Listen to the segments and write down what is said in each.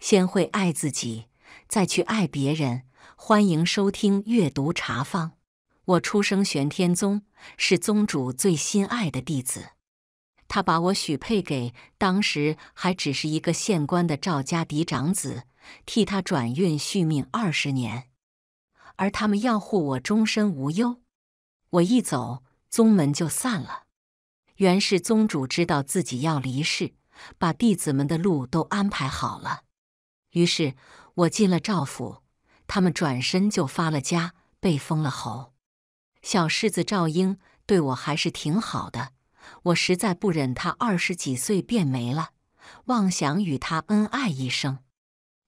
先会爱自己，再去爱别人。欢迎收听《阅读茶坊》。我出生玄天宗，是宗主最心爱的弟子。他把我许配给当时还只是一个县官的赵家嫡长子，替他转运续命二十年，而他们要护我终身无忧。我一走，宗门就散了。原是宗主知道自己要离世，把弟子们的路都安排好了。于是，我进了赵府，他们转身就发了家，被封了侯。小世子赵英对我还是挺好的，我实在不忍他二十几岁变没了，妄想与他恩爱一生。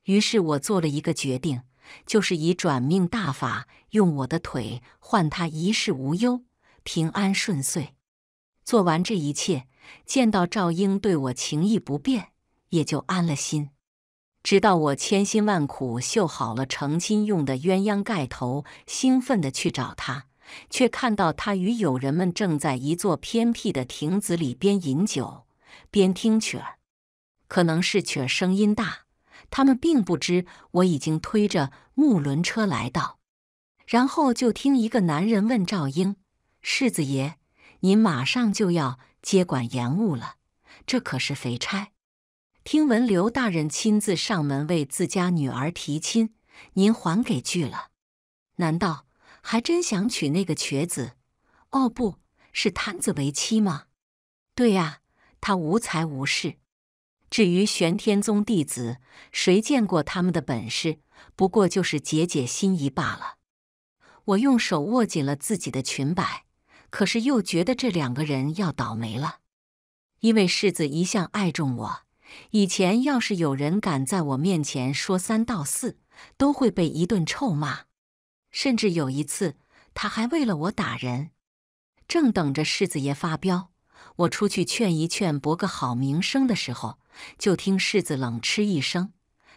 于是我做了一个决定，就是以转命大法，用我的腿换他一世无忧、平安顺遂。做完这一切，见到赵英对我情意不变，也就安了心。直到我千辛万苦绣好了成亲用的鸳鸯盖头，兴奋的去找他，却看到他与友人们正在一座偏僻的亭子里边饮酒边听曲儿。可能是曲儿声音大，他们并不知我已经推着木轮车来到。然后就听一个男人问赵英：“世子爷，您马上就要接管盐务了，这可是肥差。”听闻刘大人亲自上门为自家女儿提亲，您还给拒了？难道还真想娶那个瘸子？哦，不是瘫子为妻吗？对呀，他无才无势。至于玄天宗弟子，谁见过他们的本事？不过就是解解心仪罢了。我用手握紧了自己的裙摆，可是又觉得这两个人要倒霉了，因为世子一向爱重我。以前要是有人敢在我面前说三道四，都会被一顿臭骂。甚至有一次，他还为了我打人。正等着世子爷发飙，我出去劝一劝，博个好名声的时候，就听世子冷嗤一声：“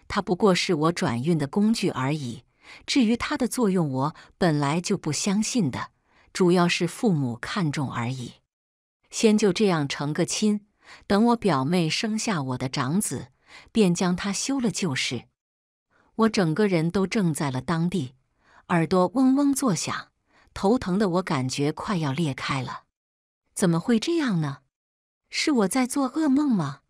他不过是我转运的工具而已。至于他的作用，我本来就不相信的，主要是父母看重而已。先就这样成个亲。”等我表妹生下我的长子，便将他休了就是。我整个人都怔在了当地，耳朵嗡嗡作响，头疼的我感觉快要裂开了。怎么会这样呢？是我在做噩梦吗？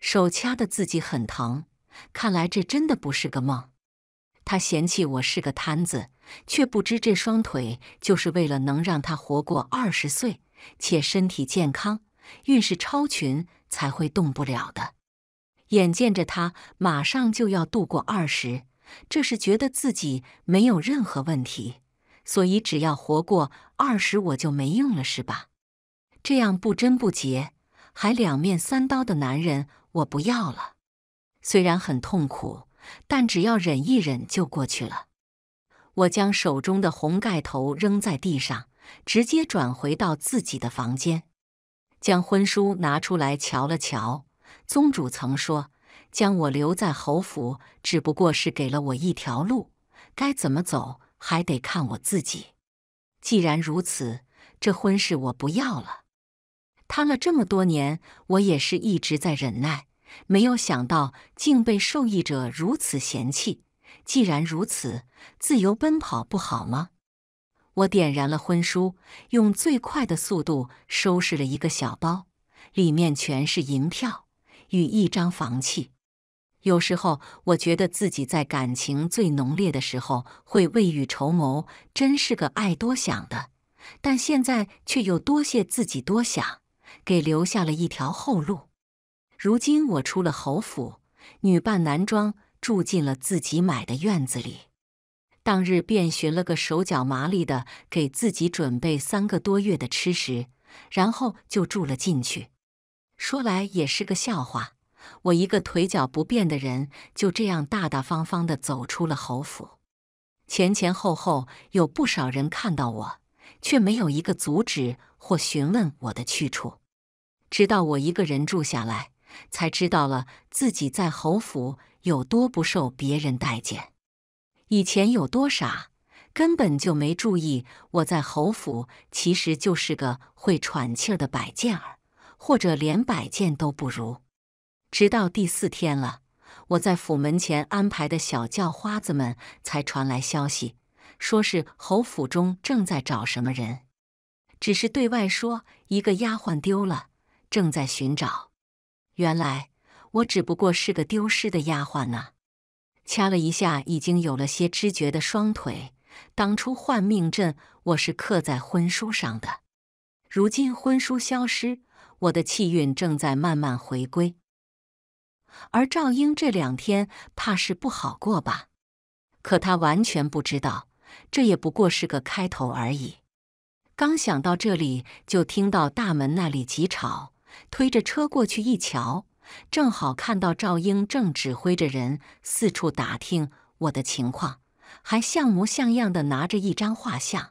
手掐的自己很疼，看来这真的不是个梦。他嫌弃我是个瘫子，却不知这双腿就是为了能让他活过二十岁，且身体健康。运势超群才会动不了的。眼见着他马上就要度过二十，这是觉得自己没有任何问题，所以只要活过二十，我就没用了，是吧？这样不贞不洁，还两面三刀的男人，我不要了。虽然很痛苦，但只要忍一忍就过去了。我将手中的红盖头扔在地上，直接转回到自己的房间。将婚书拿出来瞧了瞧，宗主曾说：“将我留在侯府，只不过是给了我一条路，该怎么走还得看我自己。”既然如此，这婚事我不要了。贪了这么多年，我也是一直在忍耐，没有想到竟被受益者如此嫌弃。既然如此，自由奔跑不好吗？我点燃了婚书，用最快的速度收拾了一个小包，里面全是银票与一张房契。有时候我觉得自己在感情最浓烈的时候会未雨绸缪，真是个爱多想的。但现在却又多谢自己多想，给留下了一条后路。如今我出了侯府，女扮男装住进了自己买的院子里。当日便寻了个手脚麻利的，给自己准备三个多月的吃食，然后就住了进去。说来也是个笑话，我一个腿脚不便的人，就这样大大方方的走出了侯府。前前后后有不少人看到我，却没有一个阻止或询问我的去处。直到我一个人住下来，才知道了自己在侯府有多不受别人待见。以前有多傻，根本就没注意我在侯府其实就是个会喘气儿的摆件儿，或者连摆件都不如。直到第四天了，我在府门前安排的小叫花子们才传来消息，说是侯府中正在找什么人，只是对外说一个丫鬟丢了，正在寻找。原来我只不过是个丢失的丫鬟呢。掐了一下已经有了些知觉的双腿，当初换命阵我是刻在婚书上的，如今婚书消失，我的气运正在慢慢回归。而赵英这两天怕是不好过吧？可他完全不知道，这也不过是个开头而已。刚想到这里，就听到大门那里急吵，推着车过去一瞧。正好看到赵英正指挥着人四处打听我的情况，还像模像样的拿着一张画像。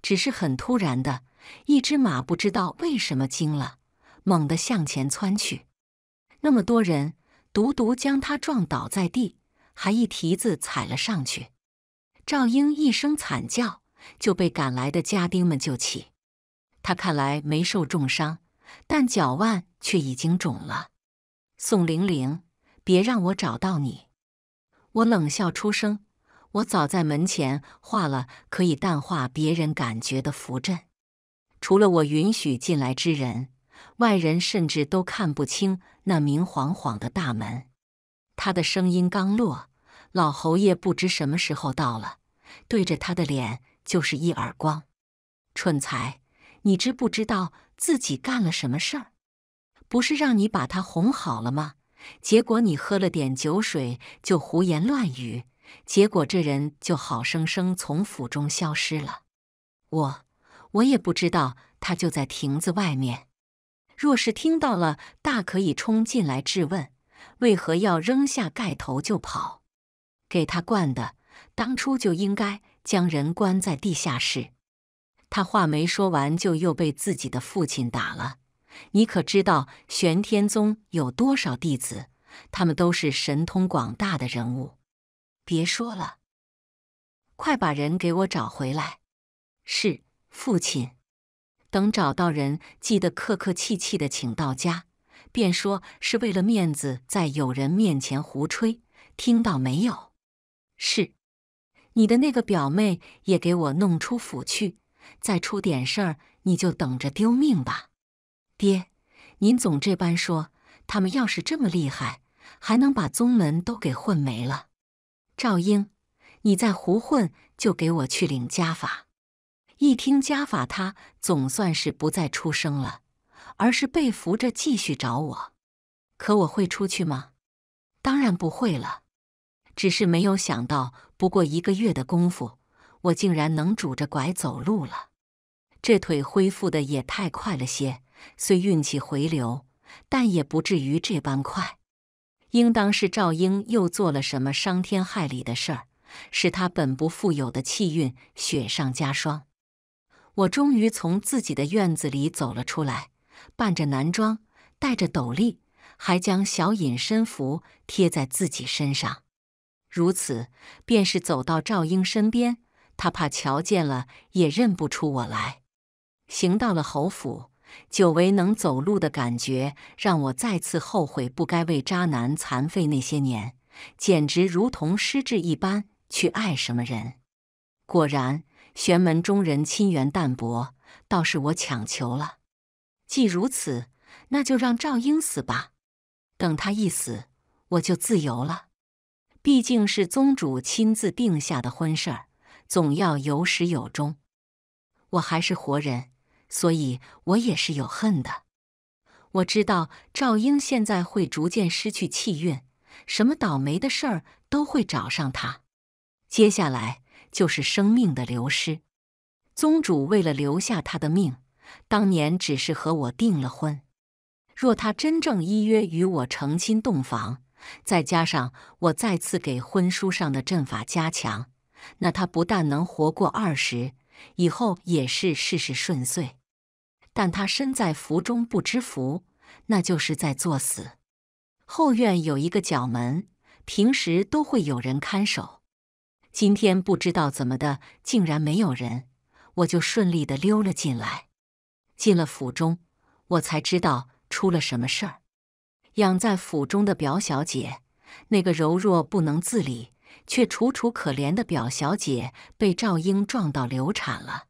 只是很突然的，一只马不知道为什么惊了，猛地向前窜去。那么多人，独独将他撞倒在地，还一蹄子踩了上去。赵英一声惨叫，就被赶来的家丁们救起。他看来没受重伤，但脚腕却已经肿了。宋玲玲，别让我找到你！我冷笑出声。我早在门前画了可以淡化别人感觉的符阵，除了我允许进来之人，外人甚至都看不清那明晃晃的大门。他的声音刚落，老侯爷不知什么时候到了，对着他的脸就是一耳光：“蠢材，你知不知道自己干了什么事儿？”不是让你把他哄好了吗？结果你喝了点酒水就胡言乱语，结果这人就好生生从府中消失了。我我也不知道，他就在亭子外面。若是听到了，大可以冲进来质问，为何要扔下盖头就跑？给他惯的，当初就应该将人关在地下室。他话没说完，就又被自己的父亲打了。你可知道玄天宗有多少弟子？他们都是神通广大的人物。别说了，快把人给我找回来。是，父亲。等找到人，记得客客气气的请到家，便说是为了面子，在友人面前胡吹。听到没有？是。你的那个表妹也给我弄出府去，再出点事儿，你就等着丢命吧。爹，您总这般说，他们要是这么厉害，还能把宗门都给混没了？赵英，你再胡混，就给我去领家法！一听家法，他总算是不再出声了，而是被扶着继续找我。可我会出去吗？当然不会了。只是没有想到，不过一个月的功夫，我竟然能拄着拐走路了。这腿恢复的也太快了些。虽运气回流，但也不至于这般快。应当是赵英又做了什么伤天害理的事儿，使他本不富有的气运雪上加霜。我终于从自己的院子里走了出来，扮着男装，戴着斗笠，还将小隐身符贴在自己身上。如此，便是走到赵英身边，他怕瞧见了也认不出我来。行到了侯府。久违能走路的感觉，让我再次后悔不该为渣男残废那些年，简直如同失智一般去爱什么人。果然，玄门中人亲缘淡薄，倒是我强求了。既如此，那就让赵英死吧。等他一死，我就自由了。毕竟是宗主亲自定下的婚事儿，总要有始有终。我还是活人。所以我也是有恨的。我知道赵英现在会逐渐失去气运，什么倒霉的事儿都会找上他。接下来就是生命的流失。宗主为了留下他的命，当年只是和我订了婚。若他真正依约与我成亲洞房，再加上我再次给婚书上的阵法加强，那他不但能活过二十，以后也是事事顺遂。但他身在福中不知福，那就是在作死。后院有一个角门，平时都会有人看守。今天不知道怎么的，竟然没有人，我就顺利的溜了进来。进了府中，我才知道出了什么事儿。养在府中的表小姐，那个柔弱不能自理却楚楚可怜的表小姐，被赵英撞到流产了。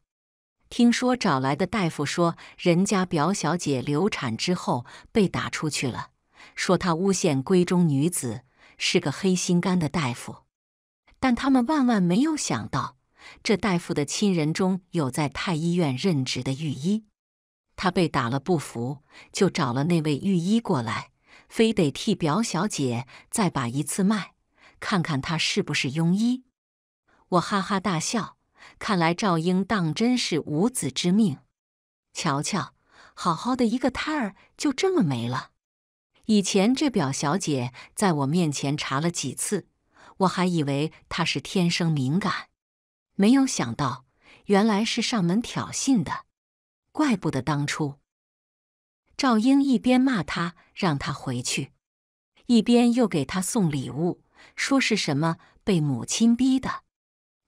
听说找来的大夫说，人家表小姐流产之后被打出去了，说她诬陷闺中女子是个黑心肝的大夫。但他们万万没有想到，这大夫的亲人中有在太医院任职的御医。他被打了不服，就找了那位御医过来，非得替表小姐再把一次脉，看看他是不是庸医。我哈哈大笑。看来赵英当真是无子之命。瞧瞧，好好的一个胎儿就这么没了。以前这表小姐在我面前查了几次，我还以为她是天生敏感，没有想到原来是上门挑衅的。怪不得当初赵英一边骂她，让她回去，一边又给她送礼物，说是什么被母亲逼的，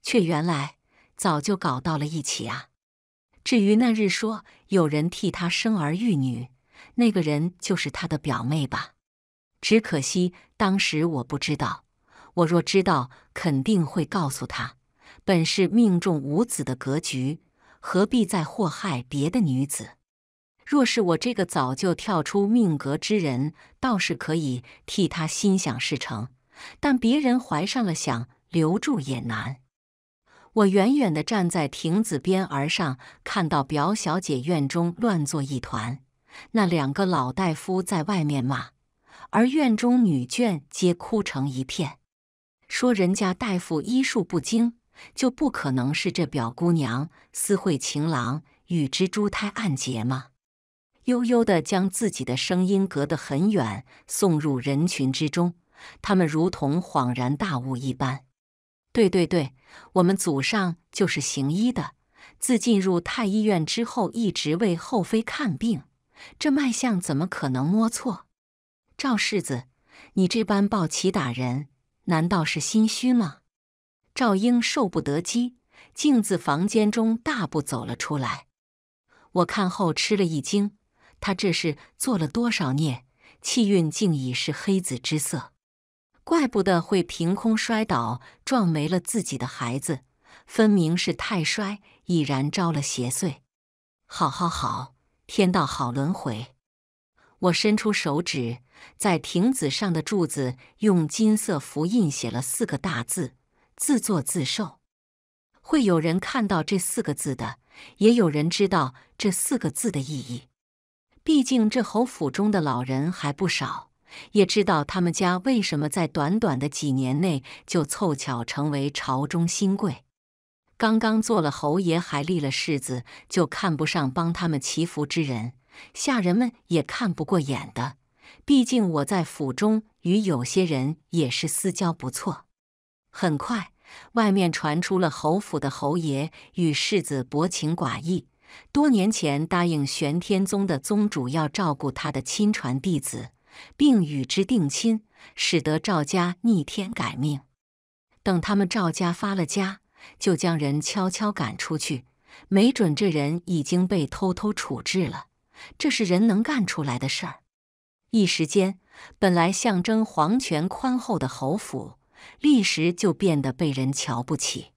却原来。早就搞到了一起啊！至于那日说有人替他生儿育女，那个人就是他的表妹吧？只可惜当时我不知道，我若知道，肯定会告诉他。本是命中无子的格局，何必再祸害别的女子？若是我这个早就跳出命格之人，倒是可以替他心想事成。但别人怀上了，想留住也难。我远远地站在亭子边而上，看到表小姐院中乱作一团，那两个老大夫在外面骂，而院中女眷皆哭成一片，说人家大夫医术不精，就不可能是这表姑娘私会情郎，与之珠胎暗结吗？悠悠地将自己的声音隔得很远，送入人群之中，他们如同恍然大悟一般。对对对，我们祖上就是行医的，自进入太医院之后，一直为后妃看病，这脉象怎么可能摸错？赵世子，你这般抱起打人，难道是心虚吗？赵英受不得激，径自房间中大步走了出来。我看后吃了一惊，他这是做了多少孽，气运竟已是黑紫之色。怪不得会凭空摔倒，撞没了自己的孩子，分明是太衰，已然招了邪祟。好，好，好，天道好轮回。我伸出手指，在亭子上的柱子用金色符印写了四个大字：自作自受。会有人看到这四个字的，也有人知道这四个字的意义。毕竟这侯府中的老人还不少。也知道他们家为什么在短短的几年内就凑巧成为朝中新贵。刚刚做了侯爷，还立了世子，就看不上帮他们祈福之人。下人们也看不过眼的。毕竟我在府中与有些人也是私交不错。很快，外面传出了侯府的侯爷与世子薄情寡义。多年前答应玄天宗的宗主要照顾他的亲传弟子。并与之定亲，使得赵家逆天改命。等他们赵家发了家，就将人悄悄赶出去。没准这人已经被偷偷处置了，这是人能干出来的事儿。一时间，本来象征皇权宽厚的侯府，立时就变得被人瞧不起。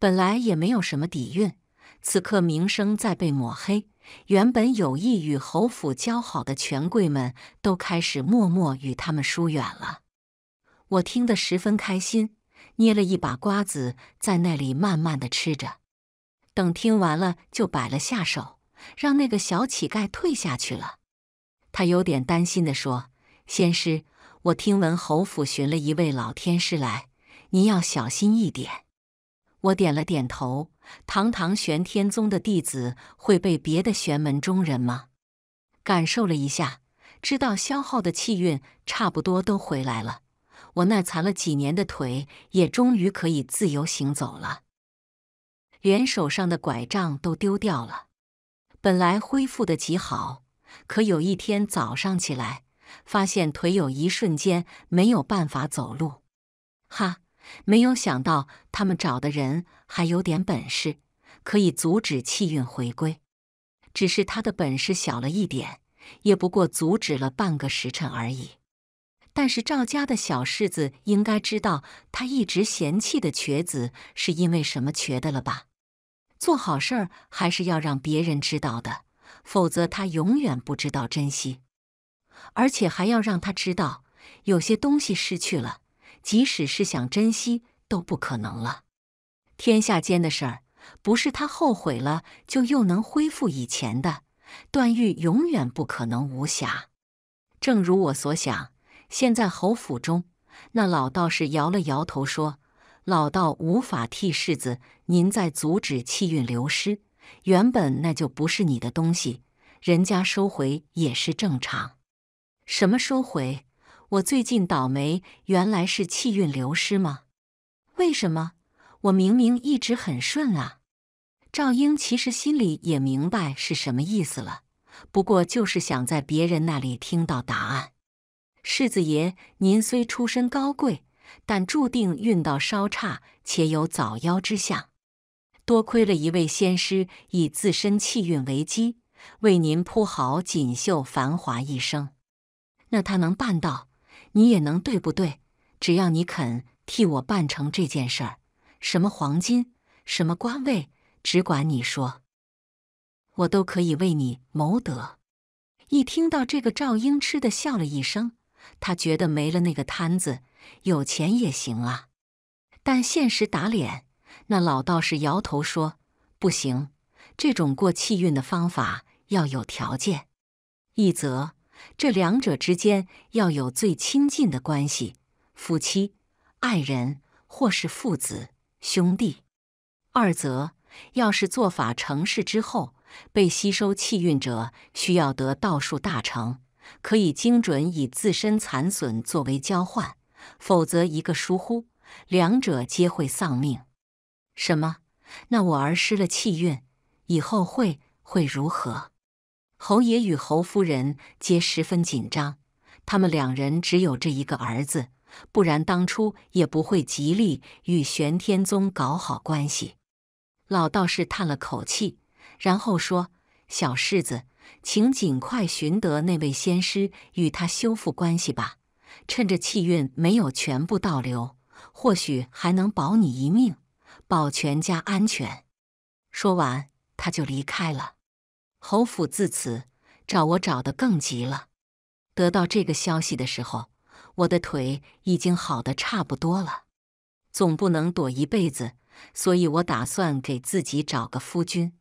本来也没有什么底蕴。此刻名声在被抹黑，原本有意与侯府交好的权贵们都开始默默与他们疏远了。我听得十分开心，捏了一把瓜子在那里慢慢的吃着。等听完了，就摆了下手，让那个小乞丐退下去了。他有点担心的说：“仙师，我听闻侯府寻了一位老天师来，您要小心一点。”我点了点头。堂堂玄天宗的弟子会被别的玄门中人吗？感受了一下，知道消耗的气运差不多都回来了。我那残了几年的腿也终于可以自由行走了，连手上的拐杖都丢掉了。本来恢复的极好，可有一天早上起来，发现腿有一瞬间没有办法走路。哈。没有想到，他们找的人还有点本事，可以阻止气运回归。只是他的本事小了一点，也不过阻止了半个时辰而已。但是赵家的小世子应该知道，他一直嫌弃的瘸子是因为什么瘸的了吧？做好事儿还是要让别人知道的，否则他永远不知道珍惜。而且还要让他知道，有些东西失去了。即使是想珍惜都不可能了。天下间的事儿，不是他后悔了就又能恢复以前的。段誉永远不可能无瑕。正如我所想，现在侯府中，那老道士摇了摇头说：“老道无法替世子您再阻止气运流失。原本那就不是你的东西，人家收回也是正常。”什么收回？我最近倒霉，原来是气运流失吗？为什么我明明一直很顺啊？赵英其实心里也明白是什么意思了，不过就是想在别人那里听到答案。世子爷，您虽出身高贵，但注定运道稍差，且有早夭之相。多亏了一位仙师，以自身气运为基，为您铺好锦绣繁华一生。那他能办到？你也能对不对？只要你肯替我办成这件事儿，什么黄金，什么官位，只管你说，我都可以为你谋得。一听到这个，赵英痴的笑了一声，他觉得没了那个摊子，有钱也行啊。但现实打脸，那老道士摇头说：“不行，这种过气运的方法要有条件，一则……”这两者之间要有最亲近的关系，夫妻、爱人，或是父子、兄弟。二则，要是做法成事之后被吸收气运者，需要得道术大成，可以精准以自身残损作为交换；否则，一个疏忽，两者皆会丧命。什么？那我儿失了气运以后会会如何？侯爷与侯夫人皆十分紧张，他们两人只有这一个儿子，不然当初也不会极力与玄天宗搞好关系。老道士叹了口气，然后说：“小世子，请尽快寻得那位仙师，与他修复关系吧。趁着气运没有全部倒流，或许还能保你一命，保全家安全。”说完，他就离开了。侯府自此找我找得更急了。得到这个消息的时候，我的腿已经好的差不多了。总不能躲一辈子，所以我打算给自己找个夫君。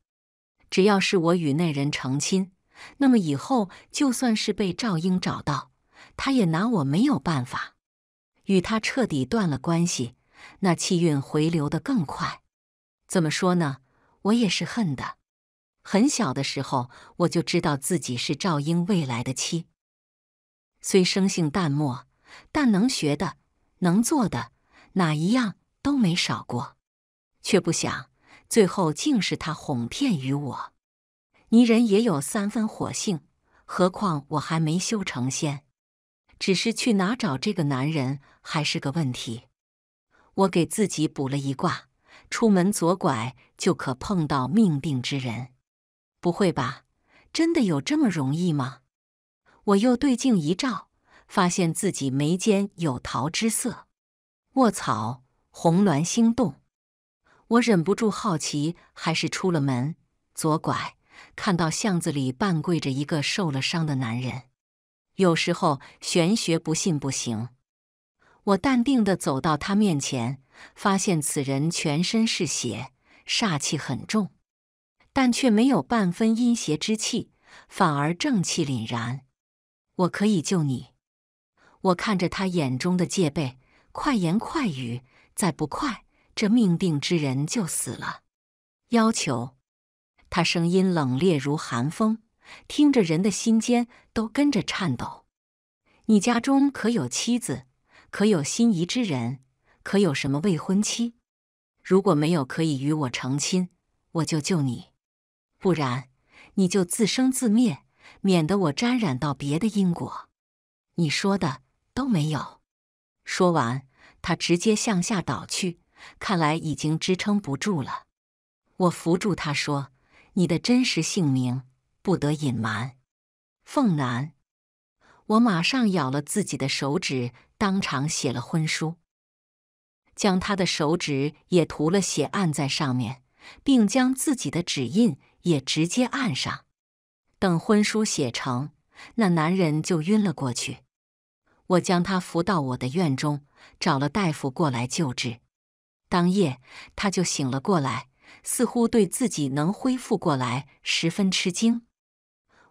只要是我与那人成亲，那么以后就算是被赵英找到，他也拿我没有办法。与他彻底断了关系，那气运回流的更快。怎么说呢？我也是恨的。很小的时候，我就知道自己是赵英未来的妻。虽生性淡漠，但能学的、能做的哪一样都没少过。却不想，最后竟是他哄骗于我。泥人也有三分火性，何况我还没修成仙，只是去哪找这个男人还是个问题。我给自己卜了一卦，出门左拐就可碰到命定之人。不会吧？真的有这么容易吗？我又对镜一照，发现自己眉间有桃之色。卧草！红鸾星动！我忍不住好奇，还是出了门，左拐，看到巷子里半跪着一个受了伤的男人。有时候玄学不信不行。我淡定的走到他面前，发现此人全身是血，煞气很重。但却没有半分阴邪之气，反而正气凛然。我可以救你。我看着他眼中的戒备，快言快语，再不快，这命定之人就死了。要求他声音冷冽如寒风，听着人的心间都跟着颤抖。你家中可有妻子？可有心仪之人？可有什么未婚妻？如果没有，可以与我成亲，我就救你。不然，你就自生自灭，免得我沾染到别的因果。你说的都没有。说完，他直接向下倒去，看来已经支撑不住了。我扶住他，说：“你的真实姓名不得隐瞒，凤南。”我马上咬了自己的手指，当场写了婚书，将他的手指也涂了血按在上面，并将自己的指印。也直接按上，等婚书写成，那男人就晕了过去。我将他扶到我的院中，找了大夫过来救治。当夜他就醒了过来，似乎对自己能恢复过来十分吃惊。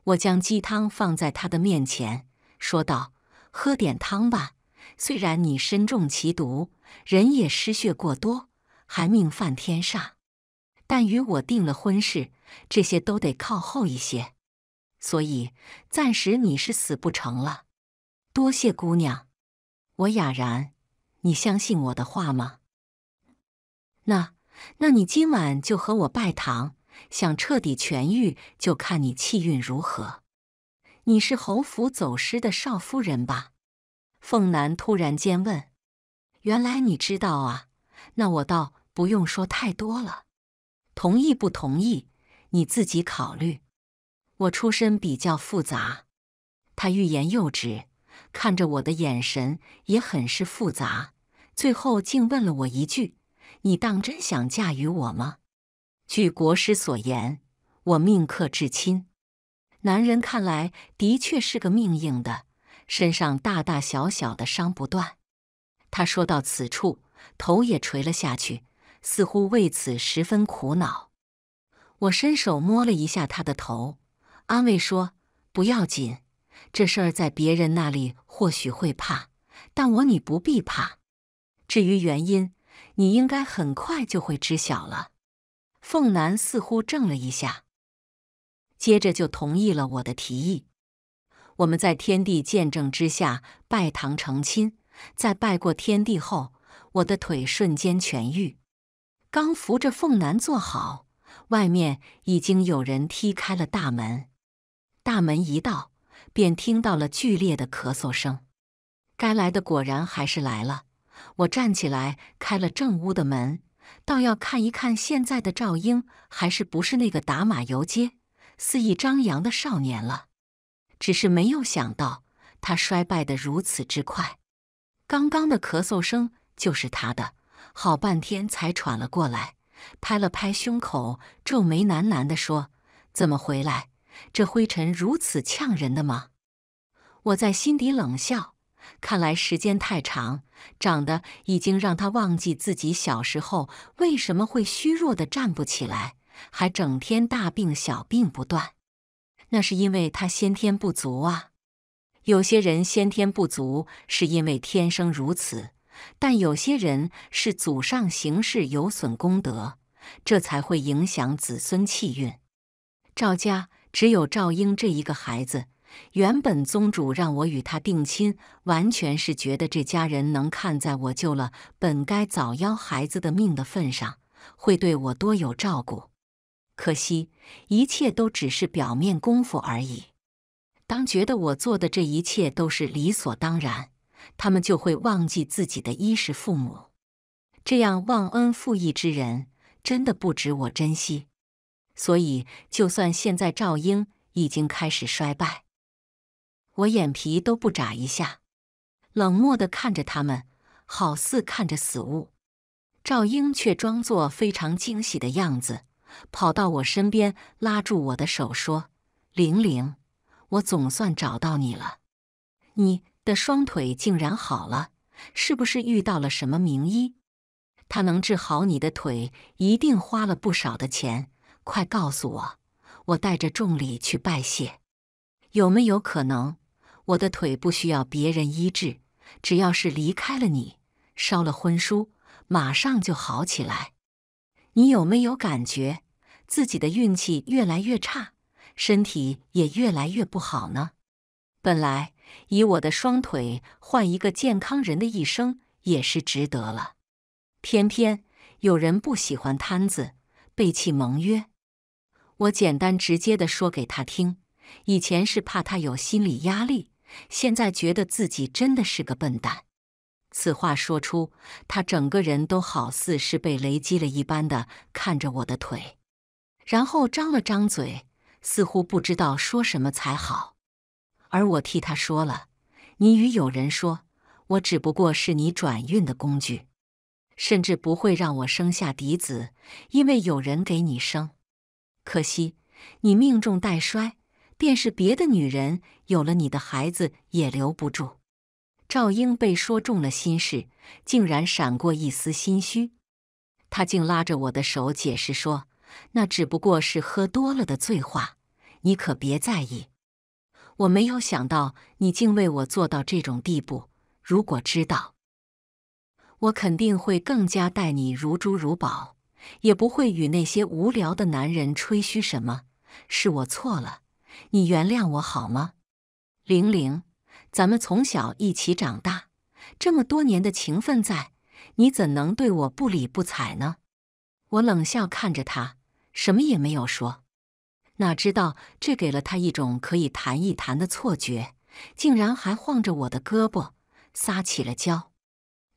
我将鸡汤放在他的面前，说道：“喝点汤吧，虽然你身中奇毒，人也失血过多，还命犯天煞。”但与我定了婚事，这些都得靠后一些，所以暂时你是死不成了。多谢姑娘，我哑然。你相信我的话吗？那……那你今晚就和我拜堂。想彻底痊愈，就看你气运如何。你是侯府走失的少夫人吧？凤南突然间问。原来你知道啊，那我倒不用说太多了。同意不同意，你自己考虑。我出身比较复杂，他欲言又止，看着我的眼神也很是复杂。最后竟问了我一句：“你当真想嫁与我吗？”据国师所言，我命克至亲。男人看来的确是个命硬的，身上大大小小的伤不断。他说到此处，头也垂了下去。似乎为此十分苦恼，我伸手摸了一下他的头，安慰说：“不要紧，这事儿在别人那里或许会怕，但我你不必怕。至于原因，你应该很快就会知晓了。”凤南似乎怔了一下，接着就同意了我的提议。我们在天地见证之下拜堂成亲，在拜过天地后，我的腿瞬间痊愈。刚扶着凤南坐好，外面已经有人踢开了大门。大门一到，便听到了剧烈的咳嗽声。该来的果然还是来了。我站起来开了正屋的门，倒要看一看现在的赵英还是不是那个打马游街、肆意张扬的少年了。只是没有想到他衰败得如此之快。刚刚的咳嗽声就是他的。好半天才喘了过来，拍了拍胸口，皱眉喃喃地说：“怎么回来？这灰尘如此呛人的吗？”我在心底冷笑。看来时间太长，长得已经让他忘记自己小时候为什么会虚弱的站不起来，还整天大病小病不断。那是因为他先天不足啊。有些人先天不足，是因为天生如此。但有些人是祖上行事有损功德，这才会影响子孙气运。赵家只有赵英这一个孩子，原本宗主让我与他定亲，完全是觉得这家人能看在我救了本该早夭孩子的命的份上，会对我多有照顾。可惜，一切都只是表面功夫而已。当觉得我做的这一切都是理所当然。他们就会忘记自己的衣食父母，这样忘恩负义之人真的不值我珍惜。所以，就算现在赵英已经开始衰败，我眼皮都不眨一下，冷漠的看着他们，好似看着死物。赵英却装作非常惊喜的样子，跑到我身边，拉住我的手说：“玲玲，我总算找到你了，你。”的双腿竟然好了，是不是遇到了什么名医？他能治好你的腿，一定花了不少的钱。快告诉我，我带着重礼去拜谢。有没有可能我的腿不需要别人医治？只要是离开了你，烧了婚书，马上就好起来。你有没有感觉自己的运气越来越差，身体也越来越不好呢？本来。以我的双腿换一个健康人的一生，也是值得了。偏偏有人不喜欢摊子，背弃盟约。我简单直接的说给他听。以前是怕他有心理压力，现在觉得自己真的是个笨蛋。此话说出，他整个人都好似是被雷击了一般的看着我的腿，然后张了张嘴，似乎不知道说什么才好。而我替他说了，你与有人说，我只不过是你转运的工具，甚至不会让我生下嫡子，因为有人给你生。可惜你命中带衰，便是别的女人有了你的孩子，也留不住。赵英被说中了心事，竟然闪过一丝心虚，他竟拉着我的手解释说：“那只不过是喝多了的醉话，你可别在意。”我没有想到你竟为我做到这种地步。如果知道，我肯定会更加待你如珠如宝，也不会与那些无聊的男人吹嘘什么。是我错了，你原谅我好吗，玲玲？咱们从小一起长大，这么多年的情分在，你怎能对我不理不睬呢？我冷笑看着他，什么也没有说。哪知道这给了他一种可以谈一谈的错觉，竟然还晃着我的胳膊撒起了娇。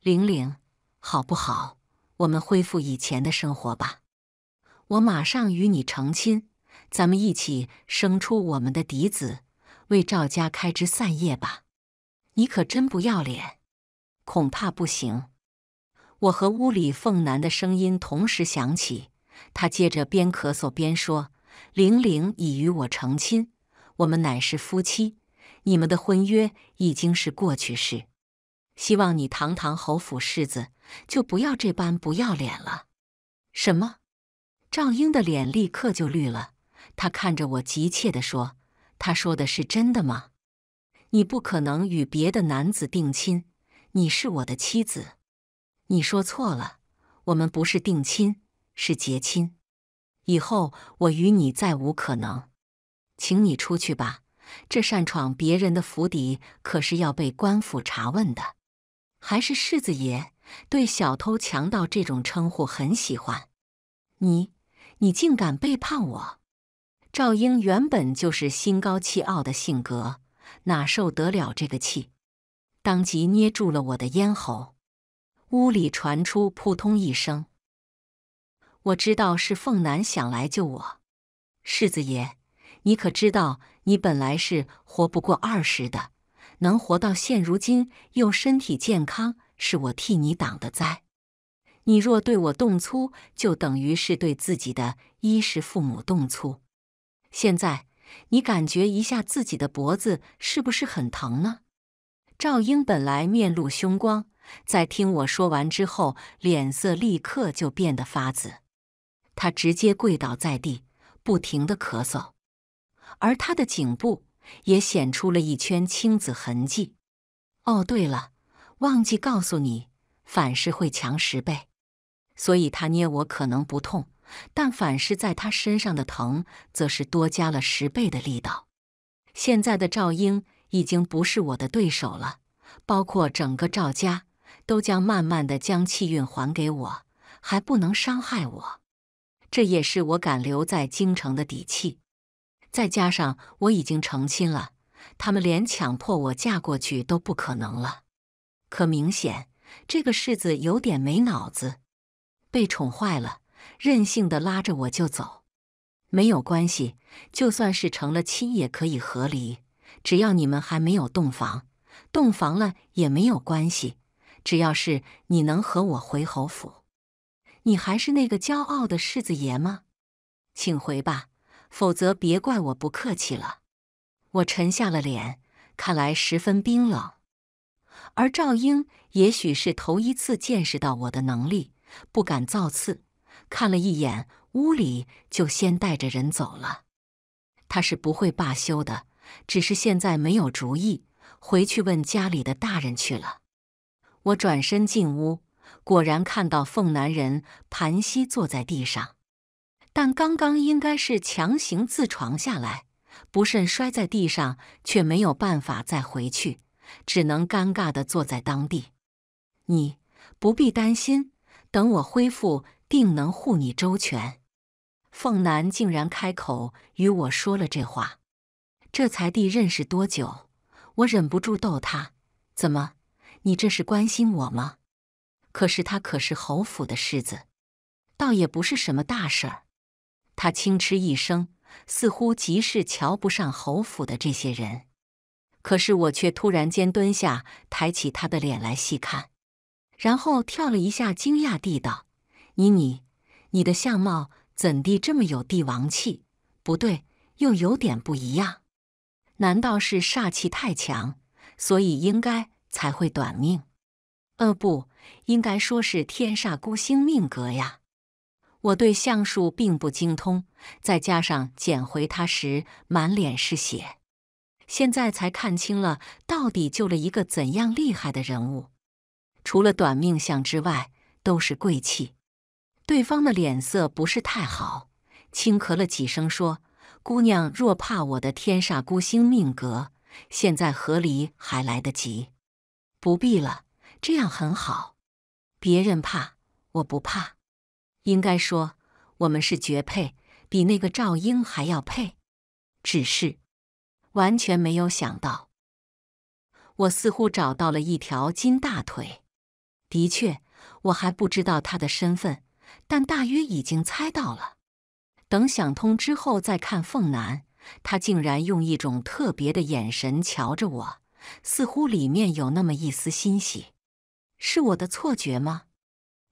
玲玲，好不好？我们恢复以前的生活吧。我马上与你成亲，咱们一起生出我们的嫡子，为赵家开枝散叶吧。你可真不要脸！恐怕不行。我和屋里凤南的声音同时响起。他接着边咳嗽边说。玲玲已与我成亲，我们乃是夫妻。你们的婚约已经是过去式。希望你堂堂侯府世子，就不要这般不要脸了。什么？赵英的脸立刻就绿了。他看着我，急切地说：“他说的是真的吗？你不可能与别的男子定亲。你是我的妻子。”你说错了，我们不是定亲，是结亲。以后我与你再无可能，请你出去吧。这擅闯别人的府邸可是要被官府查问的。还是世子爷对小偷强盗这种称呼很喜欢。你，你竟敢背叛我！赵英原本就是心高气傲的性格，哪受得了这个气？当即捏住了我的咽喉。屋里传出扑通一声。我知道是凤南想来救我，世子爷，你可知道你本来是活不过二十的，能活到现如今又身体健康，是我替你挡的灾。你若对我动粗，就等于是对自己的衣食父母动粗。现在你感觉一下自己的脖子是不是很疼呢？赵英本来面露凶光，在听我说完之后，脸色立刻就变得发紫。他直接跪倒在地，不停的咳嗽，而他的颈部也显出了一圈青紫痕迹。哦，对了，忘记告诉你，反噬会强十倍，所以他捏我可能不痛，但反噬在他身上的疼，则是多加了十倍的力道。现在的赵英已经不是我的对手了，包括整个赵家，都将慢慢的将气运还给我，还不能伤害我。这也是我敢留在京城的底气，再加上我已经成亲了，他们连强迫我嫁过去都不可能了。可明显这个世子有点没脑子，被宠坏了，任性的拉着我就走。没有关系，就算是成了亲也可以和离，只要你们还没有洞房，洞房了也没有关系，只要是你能和我回侯府。你还是那个骄傲的世子爷吗？请回吧，否则别怪我不客气了。我沉下了脸，看来十分冰冷。而赵英也许是头一次见识到我的能力，不敢造次，看了一眼屋里，就先带着人走了。他是不会罢休的，只是现在没有主意，回去问家里的大人去了。我转身进屋。果然看到凤男人盘膝坐在地上，但刚刚应该是强行自床下来，不慎摔在地上，却没有办法再回去，只能尴尬地坐在当地。你不必担心，等我恢复，定能护你周全。凤南竟然开口与我说了这话，这才地认识多久？我忍不住逗他：“怎么，你这是关心我吗？”可是他可是侯府的世子，倒也不是什么大事儿。他轻嗤一声，似乎极是瞧不上侯府的这些人。可是我却突然间蹲下，抬起他的脸来细看，然后跳了一下，惊讶地道：“你你，你的相貌怎地这么有帝王气？不对，又有点不一样。难道是煞气太强，所以应该才会短命？呃，不。”应该说是天煞孤星命格呀。我对相术并不精通，再加上捡回他时满脸是血，现在才看清了到底救了一个怎样厉害的人物。除了短命相之外，都是贵气。对方的脸色不是太好，轻咳了几声说：“姑娘若怕我的天煞孤星命格，现在和离还来得及。不必了，这样很好。”别人怕，我不怕。应该说，我们是绝配，比那个赵英还要配。只是完全没有想到，我似乎找到了一条金大腿。的确，我还不知道他的身份，但大约已经猜到了。等想通之后再看凤南，他竟然用一种特别的眼神瞧着我，似乎里面有那么一丝欣喜。是我的错觉吗？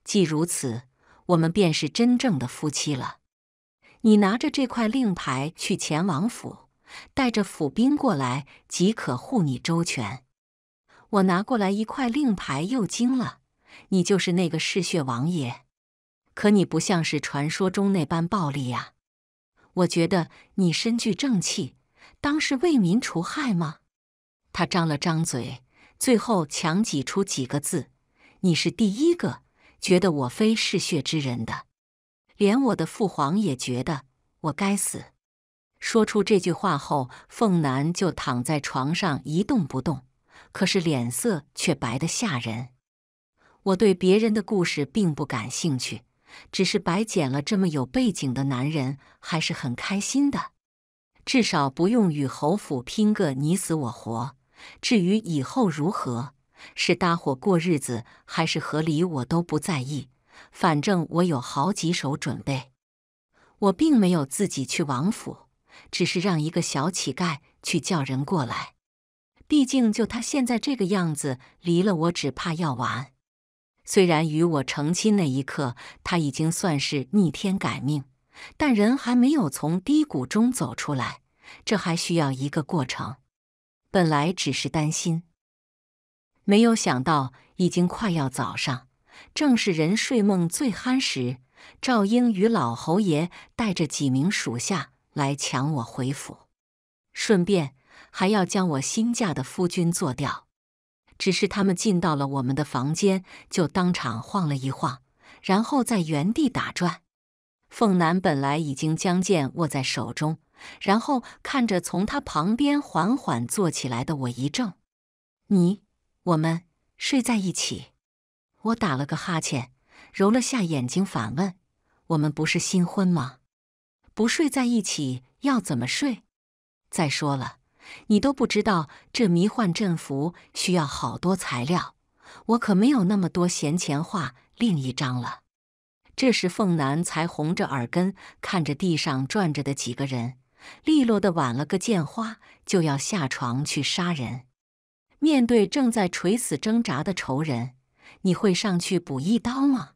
既如此，我们便是真正的夫妻了。你拿着这块令牌去前王府，带着府兵过来，即可护你周全。我拿过来一块令牌，又惊了。你就是那个嗜血王爷，可你不像是传说中那般暴力呀。我觉得你身具正气，当是为民除害吗？他张了张嘴，最后强挤出几个字。你是第一个觉得我非嗜血之人的，连我的父皇也觉得我该死。说出这句话后，凤南就躺在床上一动不动，可是脸色却白得吓人。我对别人的故事并不感兴趣，只是白捡了这么有背景的男人，还是很开心的。至少不用与侯府拼个你死我活。至于以后如何？是搭伙过日子还是和离，我都不在意。反正我有好几手准备。我并没有自己去王府，只是让一个小乞丐去叫人过来。毕竟就他现在这个样子，离了我只怕要完。虽然与我成亲那一刻他已经算是逆天改命，但人还没有从低谷中走出来，这还需要一个过程。本来只是担心。没有想到，已经快要早上，正是人睡梦最酣时。赵英与老侯爷带着几名属下来抢我回府，顺便还要将我新嫁的夫君做掉。只是他们进到了我们的房间，就当场晃了一晃，然后在原地打转。凤南本来已经将剑握在手中，然后看着从他旁边缓缓坐起来的我，一怔：“你？”我们睡在一起，我打了个哈欠，揉了下眼睛，反问：“我们不是新婚吗？不睡在一起要怎么睡？再说了，你都不知道这迷幻阵符需要好多材料，我可没有那么多闲钱画另一张了。”这时，凤南才红着耳根看着地上转着的几个人，利落的挽了个剑花，就要下床去杀人。面对正在垂死挣扎的仇人，你会上去补一刀吗？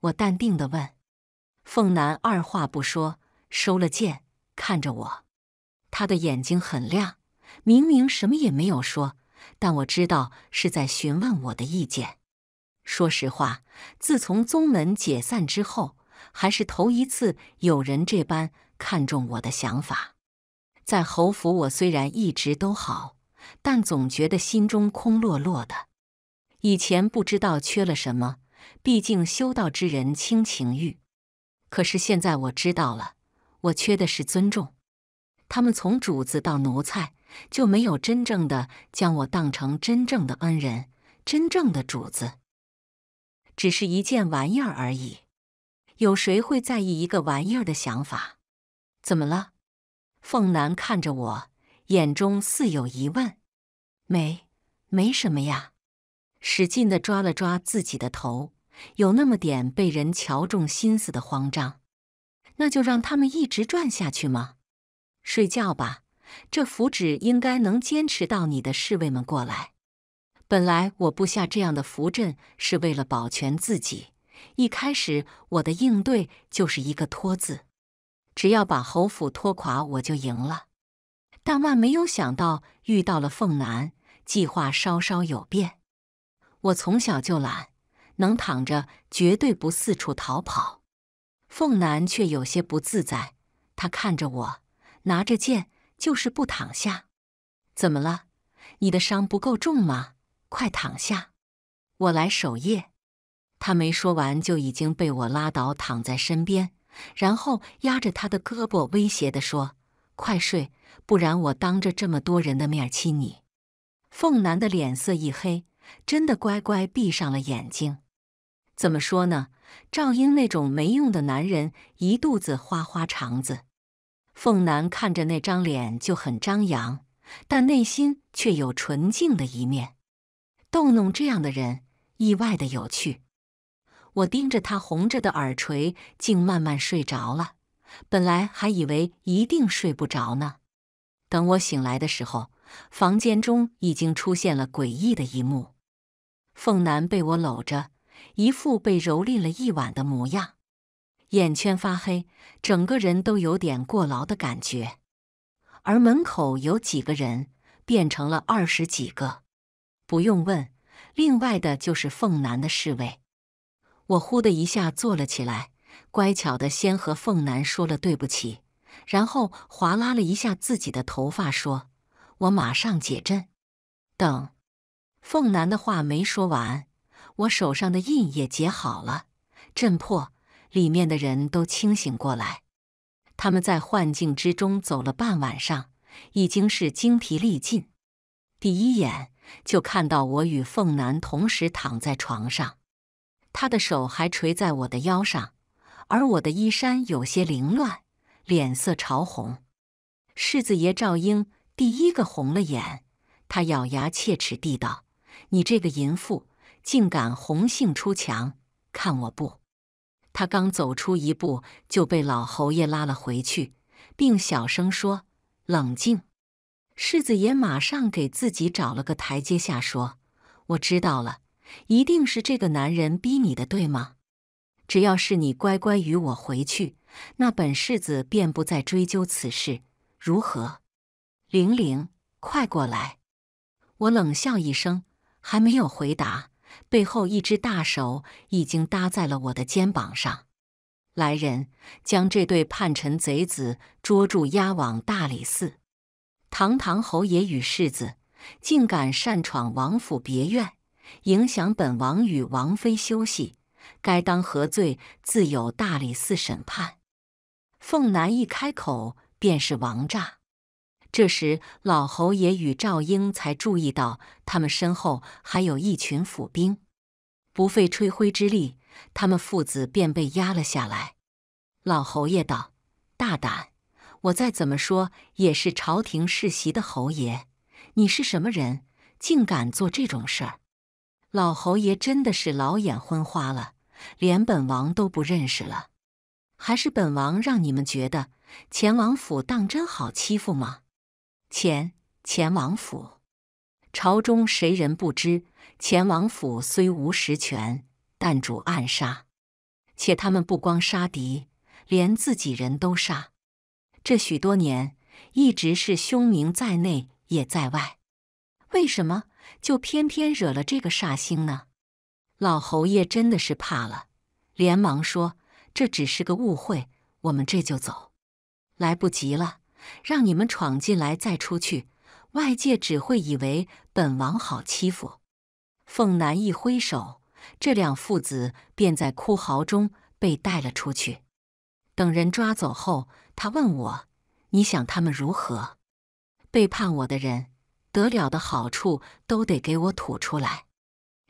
我淡定的问。凤南二话不说收了剑，看着我，他的眼睛很亮。明明什么也没有说，但我知道是在询问我的意见。说实话，自从宗门解散之后，还是头一次有人这般看重我的想法。在侯府，我虽然一直都好。但总觉得心中空落落的。以前不知道缺了什么，毕竟修道之人轻情欲。可是现在我知道了，我缺的是尊重。他们从主子到奴才，就没有真正的将我当成真正的恩人、真正的主子，只是一件玩意儿而已。有谁会在意一个玩意儿的想法？怎么了？凤南看着我。眼中似有疑问，没，没什么呀。使劲的抓了抓自己的头，有那么点被人瞧中心思的慌张。那就让他们一直转下去吗？睡觉吧，这符纸应该能坚持到你的侍卫们过来。本来我布下这样的符阵是为了保全自己，一开始我的应对就是一个拖字，只要把侯府拖垮，我就赢了。但万没有想到遇到了凤南，计划稍稍有变。我从小就懒，能躺着绝对不四处逃跑。凤南却有些不自在，他看着我，拿着剑就是不躺下。怎么了？你的伤不够重吗？快躺下，我来守夜。他没说完就已经被我拉倒，躺在身边，然后压着他的胳膊威胁地说：“快睡。”不然我当着这么多人的面亲你，凤南的脸色一黑，真的乖乖闭上了眼睛。怎么说呢？赵英那种没用的男人，一肚子花花肠子。凤南看着那张脸就很张扬，但内心却有纯净的一面。逗弄这样的人，意外的有趣。我盯着他红着的耳垂，竟慢慢睡着了。本来还以为一定睡不着呢。等我醒来的时候，房间中已经出现了诡异的一幕。凤南被我搂着，一副被蹂躏了一晚的模样，眼圈发黑，整个人都有点过劳的感觉。而门口有几个人，变成了二十几个。不用问，另外的就是凤南的侍卫。我忽的一下坐了起来，乖巧的先和凤南说了对不起。然后划拉了一下自己的头发，说：“我马上解阵。”等凤南的话没说完，我手上的印也解好了，阵破，里面的人都清醒过来。他们在幻境之中走了半晚上，已经是精疲力尽。第一眼就看到我与凤南同时躺在床上，他的手还垂在我的腰上，而我的衣衫有些凌乱。脸色潮红，世子爷赵英第一个红了眼，他咬牙切齿地道：“你这个淫妇，竟敢红杏出墙，看我不……”他刚走出一步，就被老侯爷拉了回去，并小声说：“冷静。”世子爷马上给自己找了个台阶下，说：“我知道了，一定是这个男人逼你的，对吗？”只要是你乖乖与我回去，那本世子便不再追究此事，如何？玲玲，快过来！我冷笑一声，还没有回答，背后一只大手已经搭在了我的肩膀上。来人，将这对叛臣贼子捉住，押往大理寺。堂堂侯爷与世子，竟敢擅闯王府别院，影响本王与王妃休息。该当何罪，自有大理寺审判。凤南一开口便是王炸。这时，老侯爷与赵英才注意到他们身后还有一群府兵，不费吹灰之力，他们父子便被压了下来。老侯爷道：“大胆！我再怎么说也是朝廷世袭的侯爷，你是什么人，竟敢做这种事儿？”老侯爷真的是老眼昏花了。连本王都不认识了，还是本王让你们觉得钱王府当真好欺负吗？钱钱王府，朝中谁人不知？钱王府虽无实权，但主暗杀，且他们不光杀敌，连自己人都杀。这许多年一直是凶名在内也在外，为什么就偏偏惹了这个煞星呢？老侯爷真的是怕了，连忙说：“这只是个误会，我们这就走。”来不及了，让你们闯进来再出去，外界只会以为本王好欺负。凤南一挥手，这两父子便在哭嚎中被带了出去。等人抓走后，他问我：“你想他们如何？背叛我的人，得了的好处都得给我吐出来。”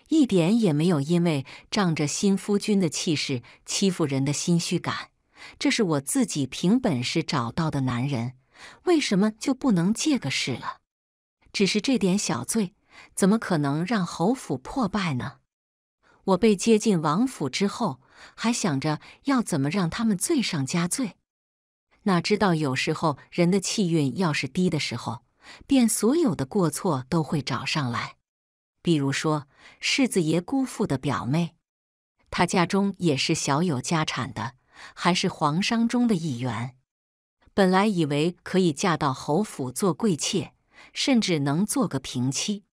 一点也没有因为仗着新夫君的气势欺负人的心虚感，这是我自己凭本事找到的男人，为什么就不能借个势了？只是这点小罪，怎么可能让侯府破败呢？我被接进王府之后，还想着要怎么让他们罪上加罪，哪知道有时候人的气运要是低的时候，便所有的过错都会找上来。比如说，世子爷姑父的表妹，她家中也是小有家产的，还是皇商中的一员。本来以为可以嫁到侯府做贵妾，甚至能做个平妻，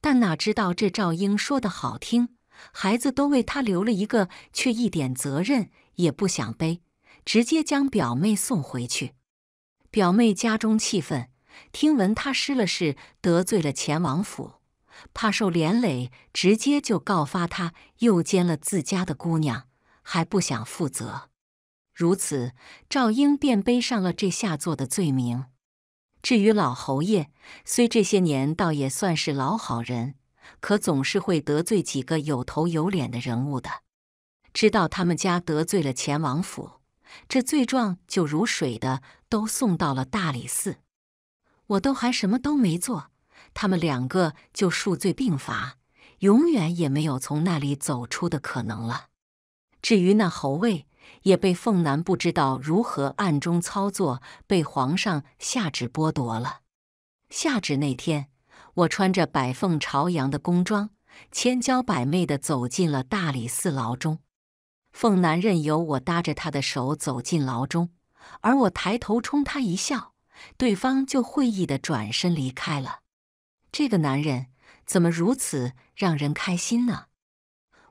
但哪知道这赵英说的好听，孩子都为他留了一个，却一点责任也不想背，直接将表妹送回去。表妹家中气愤，听闻他失了势，得罪了前王府。怕受连累，直接就告发他诱奸了自家的姑娘，还不想负责。如此，赵英便背上了这下作的罪名。至于老侯爷，虽这些年倒也算是老好人，可总是会得罪几个有头有脸的人物的。知道他们家得罪了钱王府，这罪状就如水的都送到了大理寺。我都还什么都没做。他们两个就数罪并罚，永远也没有从那里走出的可能了。至于那侯卫，也被凤南不知道如何暗中操作，被皇上下旨剥夺了。下旨那天，我穿着百凤朝阳的宫装，千娇百媚的走进了大理寺牢中。凤南任由我搭着他的手走进牢中，而我抬头冲他一笑，对方就会意的转身离开了。这个男人怎么如此让人开心呢？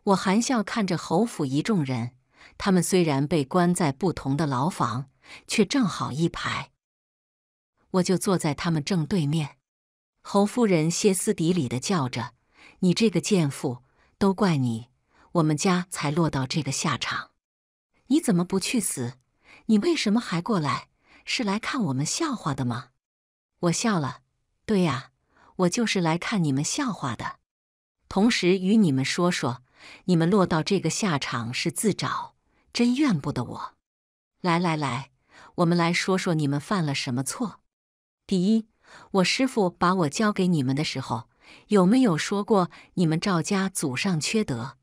我含笑看着侯府一众人，他们虽然被关在不同的牢房，却正好一排，我就坐在他们正对面。侯夫人歇斯底里的叫着：“你这个贱妇，都怪你，我们家才落到这个下场！你怎么不去死？你为什么还过来？是来看我们笑话的吗？”我笑了：“对呀。”我就是来看你们笑话的，同时与你们说说，你们落到这个下场是自找，真怨不得我。来来来，我们来说说你们犯了什么错。第一，我师傅把我交给你们的时候，有没有说过你们赵家祖上缺德，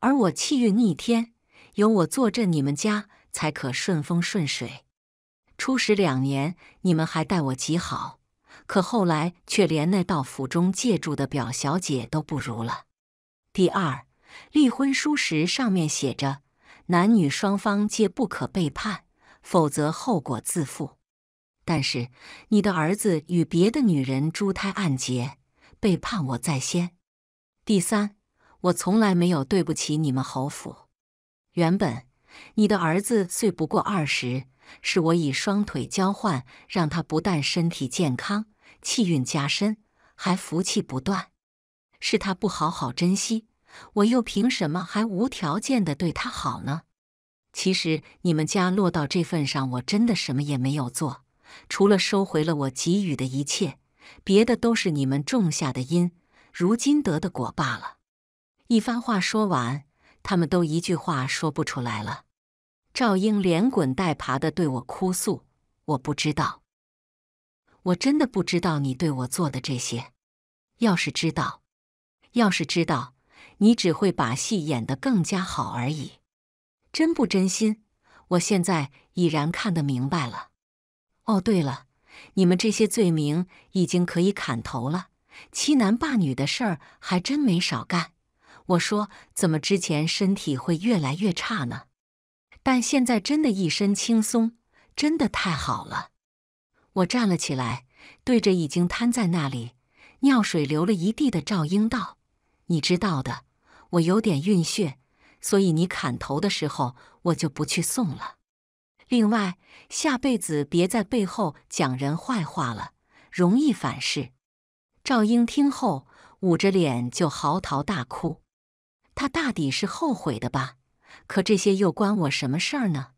而我气运逆天，有我坐镇你们家才可顺风顺水？初始两年，你们还待我极好。可后来却连那到府中借住的表小姐都不如了。第二，立婚书时上面写着，男女双方皆不可背叛，否则后果自负。但是你的儿子与别的女人珠胎暗结，背叛我在先。第三，我从来没有对不起你们侯府。原本你的儿子岁不过二十，是我以双腿交换，让他不但身体健康。气运加深，还福气不断，是他不好好珍惜，我又凭什么还无条件的对他好呢？其实你们家落到这份上，我真的什么也没有做，除了收回了我给予的一切，别的都是你们种下的因，如今得的果罢了。一番话说完，他们都一句话说不出来了。赵英连滚带爬的对我哭诉，我不知道。我真的不知道你对我做的这些，要是知道，要是知道，你只会把戏演得更加好而已。真不真心，我现在已然看得明白了。哦，对了，你们这些罪名已经可以砍头了。欺男霸女的事儿还真没少干。我说，怎么之前身体会越来越差呢？但现在真的一身轻松，真的太好了。我站了起来，对着已经瘫在那里、尿水流了一地的赵英道：“你知道的，我有点晕血，所以你砍头的时候我就不去送了。另外，下辈子别在背后讲人坏话了，容易反噬。”赵英听后，捂着脸就嚎啕大哭。他大抵是后悔的吧？可这些又关我什么事儿呢？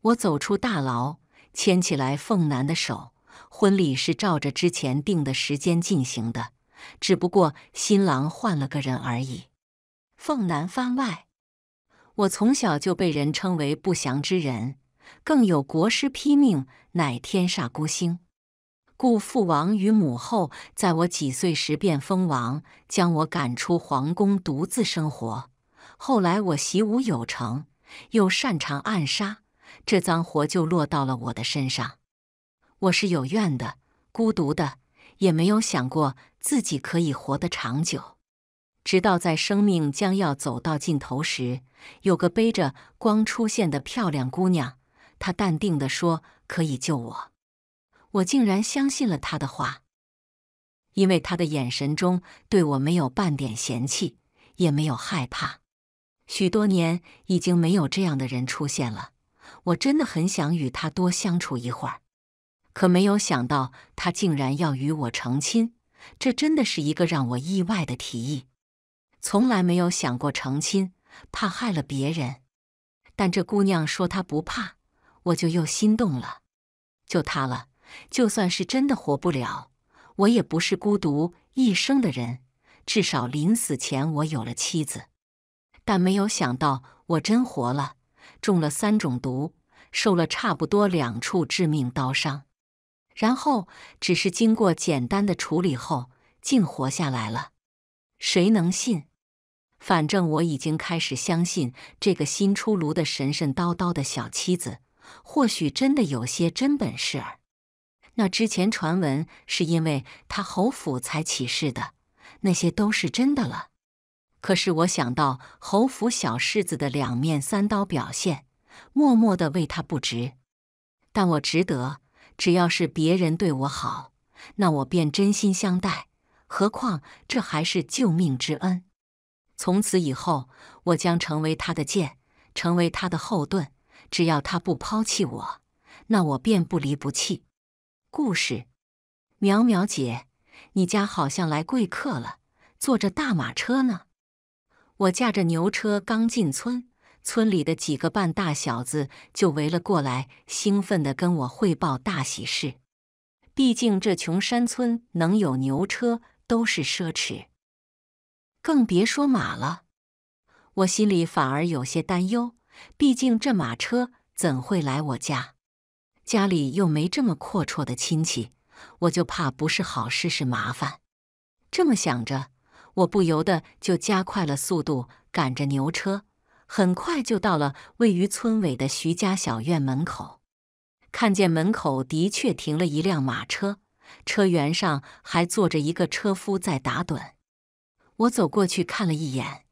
我走出大牢。牵起来凤南的手，婚礼是照着之前定的时间进行的，只不过新郎换了个人而已。凤南番外：我从小就被人称为不祥之人，更有国师批命，乃天煞孤星，故父王与母后在我几岁时便封王，将我赶出皇宫，独自生活。后来我习武有成，又擅长暗杀。这脏活就落到了我的身上。我是有怨的，孤独的，也没有想过自己可以活得长久。直到在生命将要走到尽头时，有个背着光出现的漂亮姑娘，她淡定地说：“可以救我。”我竟然相信了她的话，因为她的眼神中对我没有半点嫌弃，也没有害怕。许多年已经没有这样的人出现了。我真的很想与他多相处一会儿，可没有想到他竟然要与我成亲，这真的是一个让我意外的提议。从来没有想过成亲，怕害了别人，但这姑娘说她不怕，我就又心动了。就她了，就算是真的活不了，我也不是孤独一生的人，至少临死前我有了妻子。但没有想到，我真活了。中了三种毒，受了差不多两处致命刀伤，然后只是经过简单的处理后，竟活下来了。谁能信？反正我已经开始相信这个新出炉的神神叨叨的小妻子，或许真的有些真本事儿。那之前传闻是因为他侯府才起事的，那些都是真的了。可是我想到侯府小世子的两面三刀表现，默默的为他不值。但我值得，只要是别人对我好，那我便真心相待。何况这还是救命之恩。从此以后，我将成为他的剑，成为他的后盾。只要他不抛弃我，那我便不离不弃。故事，淼淼姐，你家好像来贵客了，坐着大马车呢。我驾着牛车刚进村，村里的几个半大小子就围了过来，兴奋地跟我汇报大喜事。毕竟这穷山村能有牛车都是奢侈，更别说马了。我心里反而有些担忧，毕竟这马车怎会来我家？家里又没这么阔绰的亲戚，我就怕不是好事，是麻烦。这么想着。我不由得就加快了速度，赶着牛车，很快就到了位于村尾的徐家小院门口。看见门口的确停了一辆马车，车辕上还坐着一个车夫在打盹。我走过去看了一眼，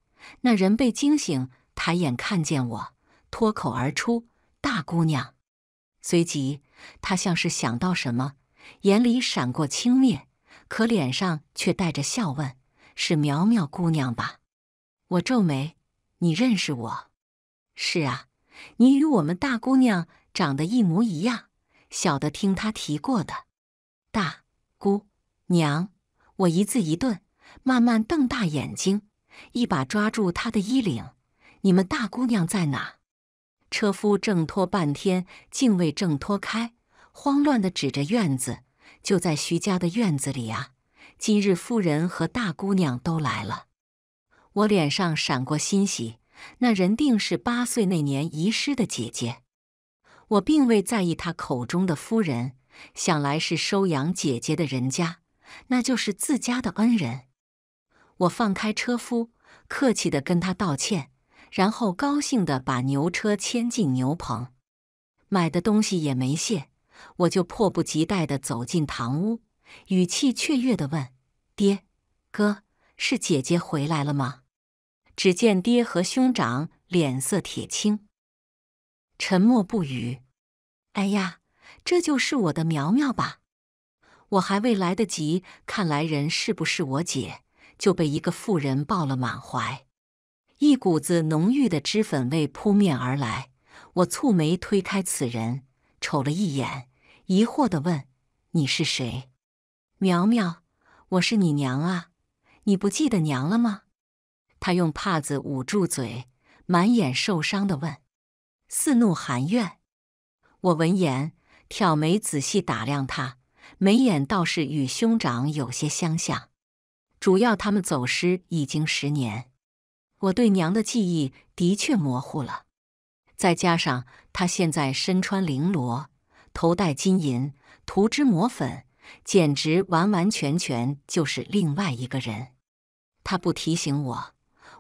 那人被惊醒，抬眼看见我，脱口而出：“大姑娘。”随即他像是想到什么，眼里闪过轻蔑，可脸上却带着笑问。是苗苗姑娘吧？我皱眉。你认识我？是啊，你与我们大姑娘长得一模一样。小的听她提过的。大姑娘，我一字一顿，慢慢瞪大眼睛，一把抓住她的衣领。你们大姑娘在哪？车夫挣脱半天，竟未挣脱开，慌乱地指着院子，就在徐家的院子里啊。今日夫人和大姑娘都来了，我脸上闪过欣喜。那人定是八岁那年遗失的姐姐。我并未在意他口中的夫人，想来是收养姐姐的人家，那就是自家的恩人。我放开车夫，客气的跟他道歉，然后高兴的把牛车牵进牛棚。买的东西也没卸，我就迫不及待的走进堂屋。语气雀跃地问：“爹，哥，是姐姐回来了吗？”只见爹和兄长脸色铁青，沉默不语。哎呀，这就是我的苗苗吧？我还未来得及看来人是不是我姐，就被一个妇人抱了满怀。一股子浓郁的脂粉味扑面而来。我蹙眉推开此人，瞅了一眼，疑惑地问：“你是谁？”苗苗，我是你娘啊！你不记得娘了吗？她用帕子捂住嘴，满眼受伤的问，似怒含怨。我闻言挑眉，仔细打量她，眉眼倒是与兄长有些相像。主要他们走失已经十年，我对娘的记忆的确模糊了。再加上她现在身穿绫罗，头戴金银，涂脂抹粉。简直完完全全就是另外一个人，他不提醒我，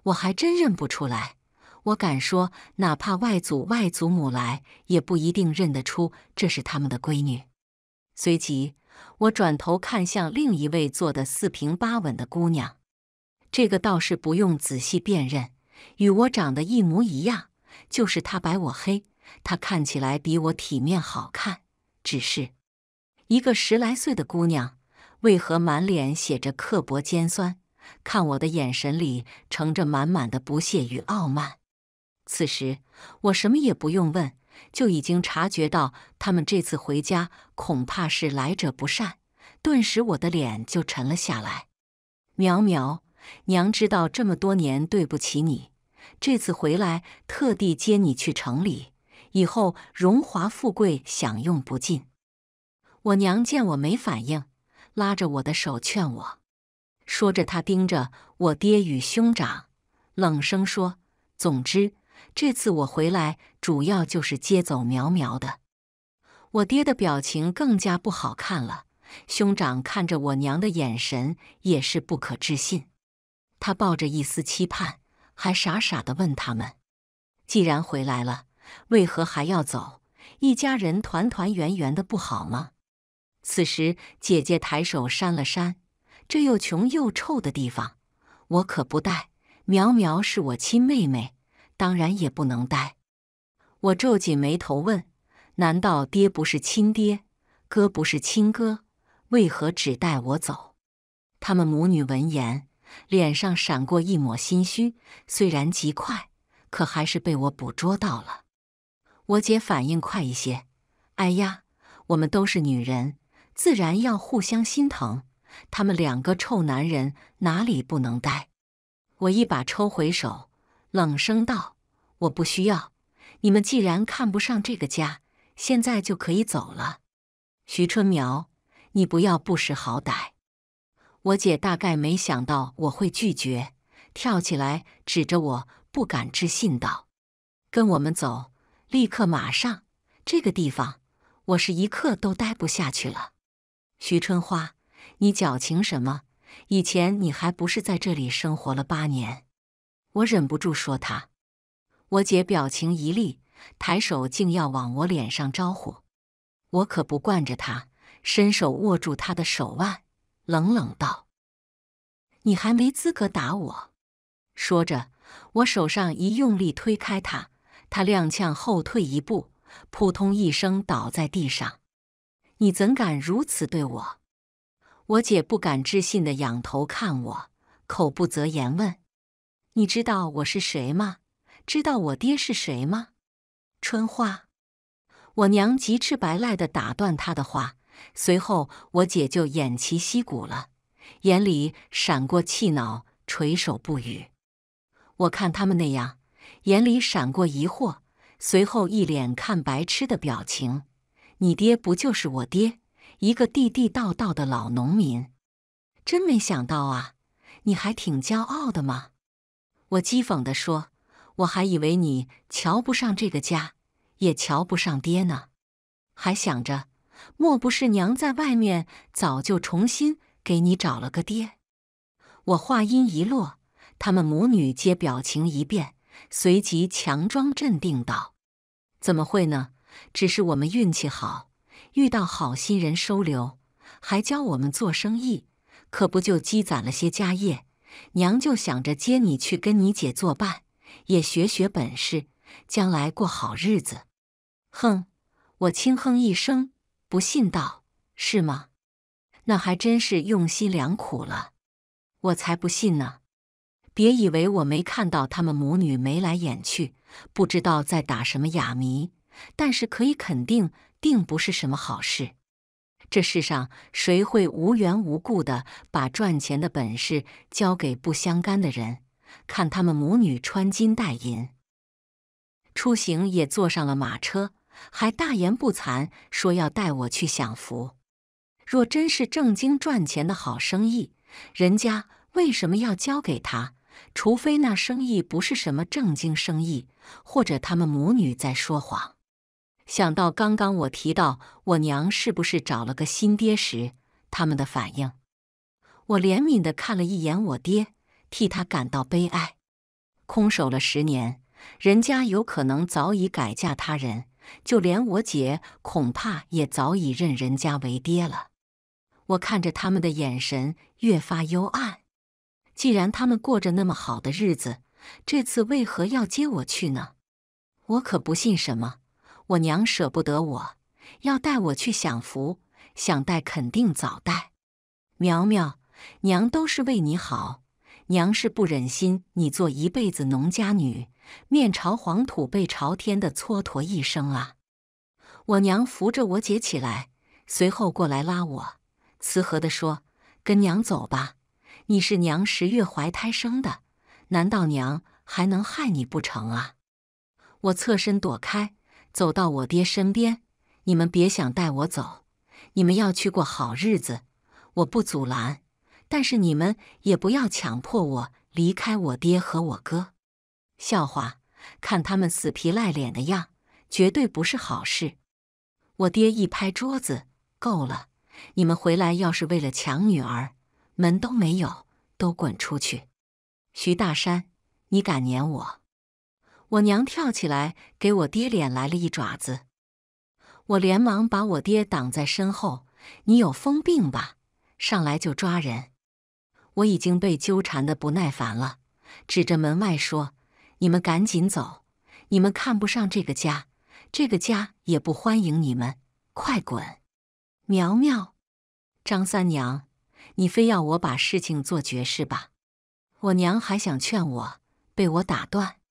我还真认不出来。我敢说，哪怕外祖外祖母来，也不一定认得出这是他们的闺女。随即，我转头看向另一位坐的四平八稳的姑娘，这个倒是不用仔细辨认，与我长得一模一样。就是她白我黑，她看起来比我体面好看，只是。一个十来岁的姑娘，为何满脸写着刻薄尖酸？看我的眼神里盛着满满的不屑与傲慢。此时我什么也不用问，就已经察觉到他们这次回家恐怕是来者不善。顿时我的脸就沉了下来。苗苗，娘知道这么多年对不起你，这次回来特地接你去城里，以后荣华富贵享用不尽。我娘见我没反应，拉着我的手劝我，说着她盯着我爹与兄长，冷声说：“总之，这次我回来主要就是接走苗苗的。”我爹的表情更加不好看了，兄长看着我娘的眼神也是不可置信，他抱着一丝期盼，还傻傻的问他们：“既然回来了，为何还要走？一家人团团圆圆的不好吗？”此时，姐姐抬手扇了扇，这又穷又臭的地方，我可不待。苗苗是我亲妹妹，当然也不能待。我皱紧眉头问：“难道爹不是亲爹，哥不是亲哥，为何只带我走？”他们母女闻言，脸上闪过一抹心虚，虽然极快，可还是被我捕捉到了。我姐反应快一些，哎呀，我们都是女人。自然要互相心疼，他们两个臭男人哪里不能待？我一把抽回手，冷声道：“我不需要你们，既然看不上这个家，现在就可以走了。”徐春苗，你不要不识好歹！我姐大概没想到我会拒绝，跳起来指着我，不敢置信道：“跟我们走，立刻马上！这个地方，我是一刻都待不下去了。”徐春花，你矫情什么？以前你还不是在这里生活了八年？我忍不住说他。我姐表情一厉，抬手竟要往我脸上招呼。我可不惯着他，伸手握住他的手腕，冷冷道：“你还没资格打我。”说着，我手上一用力推开他，他踉跄后退一步，扑通一声倒在地上。你怎敢如此对我？我姐不敢置信的仰头看我，口不择言问：“你知道我是谁吗？知道我爹是谁吗？”春花，我娘急赤白赖的打断她的话，随后我姐就偃旗息鼓了，眼里闪过气恼，垂手不语。我看他们那样，眼里闪过疑惑，随后一脸看白痴的表情。你爹不就是我爹，一个地地道道的老农民？真没想到啊，你还挺骄傲的嘛！我讥讽地说：“我还以为你瞧不上这个家，也瞧不上爹呢，还想着莫不是娘在外面早就重新给你找了个爹？”我话音一落，他们母女皆表情一变，随即强装镇定道：“怎么会呢？”只是我们运气好，遇到好心人收留，还教我们做生意，可不就积攒了些家业？娘就想着接你去跟你姐作伴，也学学本事，将来过好日子。哼！我轻哼一声，不信道是吗？那还真是用心良苦了，我才不信呢！别以为我没看到他们母女眉来眼去，不知道在打什么哑谜。但是可以肯定，并不是什么好事。这世上谁会无缘无故地把赚钱的本事交给不相干的人？看他们母女穿金戴银，出行也坐上了马车，还大言不惭说要带我去享福。若真是正经赚钱的好生意，人家为什么要交给他？除非那生意不是什么正经生意，或者他们母女在说谎。想到刚刚我提到我娘是不是找了个新爹时，他们的反应，我怜悯的看了一眼我爹，替他感到悲哀。空守了十年，人家有可能早已改嫁他人，就连我姐恐怕也早已认人家为爹了。我看着他们的眼神越发幽暗。既然他们过着那么好的日子，这次为何要接我去呢？我可不信什么。我娘舍不得我，要带我去享福，想带肯定早带。苗苗，娘都是为你好，娘是不忍心你做一辈子农家女，面朝黄土背朝天的蹉跎一生啊！我娘扶着我姐起来，随后过来拉我，慈和地说：“跟娘走吧，你是娘十月怀胎生的，难道娘还能害你不成啊？”我侧身躲开。走到我爹身边，你们别想带我走。你们要去过好日子，我不阻拦。但是你们也不要强迫我离开我爹和我哥。笑话，看他们死皮赖脸的样，绝对不是好事。我爹一拍桌子：“够了！你们回来要是为了抢女儿，门都没有，都滚出去！”徐大山，你敢撵我？我娘跳起来，给我爹脸来了一爪子。我连忙把我爹挡在身后。你有疯病吧？上来就抓人！我已经被纠缠的不耐烦了，指着门外说：“你们赶紧走！你们看不上这个家，这个家也不欢迎你们，快滚！”苗苗，张三娘，你非要我把事情做绝是吧？我娘还想劝我，被我打断。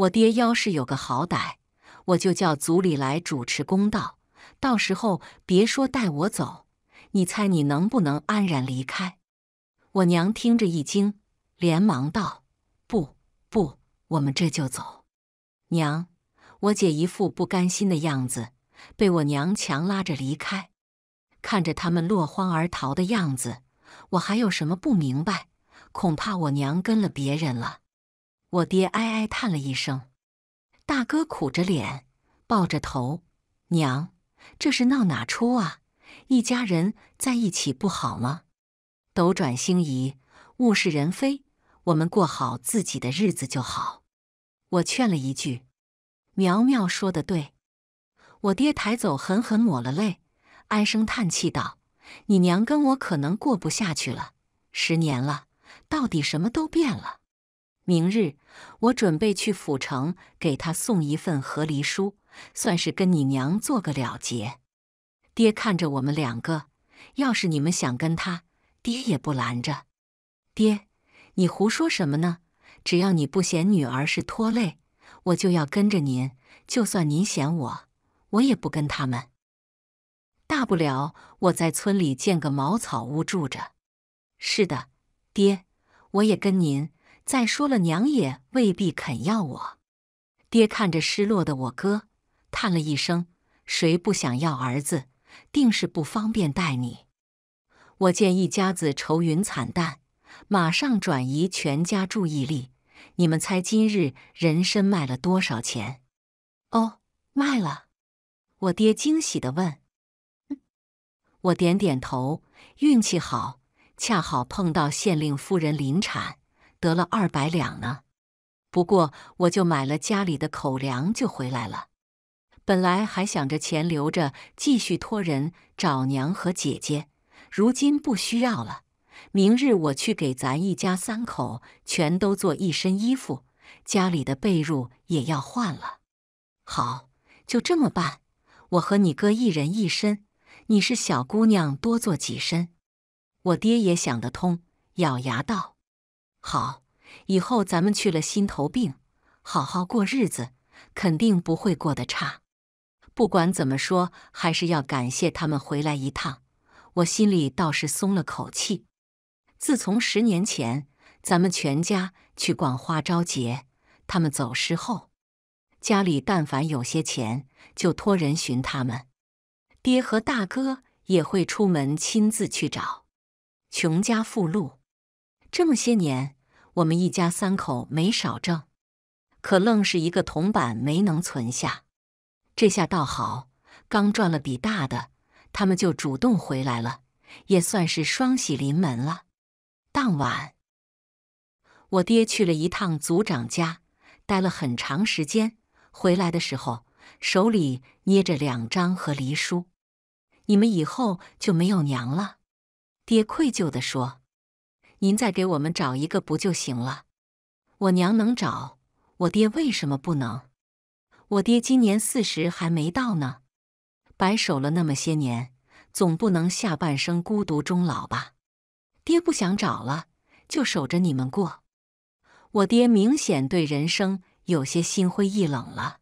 我爹要是有个好歹，我就叫族里来主持公道。到时候别说带我走，你猜你能不能安然离开？我娘听着一惊，连忙道：“不不，我们这就走。”娘，我姐一副不甘心的样子，被我娘强拉着离开。看着他们落荒而逃的样子，我还有什么不明白？恐怕我娘跟了别人了。我爹哀哀叹了一声，大哥苦着脸，抱着头，娘，这是闹哪出啊？一家人在一起不好吗？斗转星移，物是人非，我们过好自己的日子就好。我劝了一句，苗苗说的对。我爹抬走，狠狠抹了泪，唉声叹气道：“你娘跟我可能过不下去了。十年了，到底什么都变了。”明日我准备去府城给他送一份和离书，算是跟你娘做个了结。爹看着我们两个，要是你们想跟他，爹也不拦着。爹，你胡说什么呢？只要你不嫌女儿是拖累，我就要跟着您。就算您嫌我，我也不跟他们。大不了我在村里建个茅草屋住着。是的，爹，我也跟您。再说了，娘也未必肯要我。爹看着失落的我哥，叹了一声：“谁不想要儿子？定是不方便带你。”我见一家子愁云惨淡，马上转移全家注意力。你们猜今日人参卖了多少钱？哦，卖了！我爹惊喜的问：“我点点头，运气好，恰好碰到县令夫人临产。”得了二百两呢，不过我就买了家里的口粮就回来了。本来还想着钱留着继续托人找娘和姐姐，如今不需要了。明日我去给咱一家三口全都做一身衣服，家里的被褥也要换了。好，就这么办。我和你哥一人一身，你是小姑娘多做几身。我爹也想得通，咬牙道。好，以后咱们去了心头病，好好过日子，肯定不会过得差。不管怎么说，还是要感谢他们回来一趟，我心里倒是松了口气。自从十年前咱们全家去逛花朝节，他们走失后，家里但凡有些钱，就托人寻他们；爹和大哥也会出门亲自去找。穷家富路。这么些年，我们一家三口没少挣，可愣是一个铜板没能存下。这下倒好，刚赚了笔大的，他们就主动回来了，也算是双喜临门了。当晚，我爹去了一趟族长家，待了很长时间。回来的时候，手里捏着两张和离书。你们以后就没有娘了，爹愧疚地说。您再给我们找一个不就行了？我娘能找，我爹为什么不能？我爹今年四十还没到呢，白守了那么些年，总不能下半生孤独终老吧？爹不想找了，就守着你们过。我爹明显对人生有些心灰意冷了。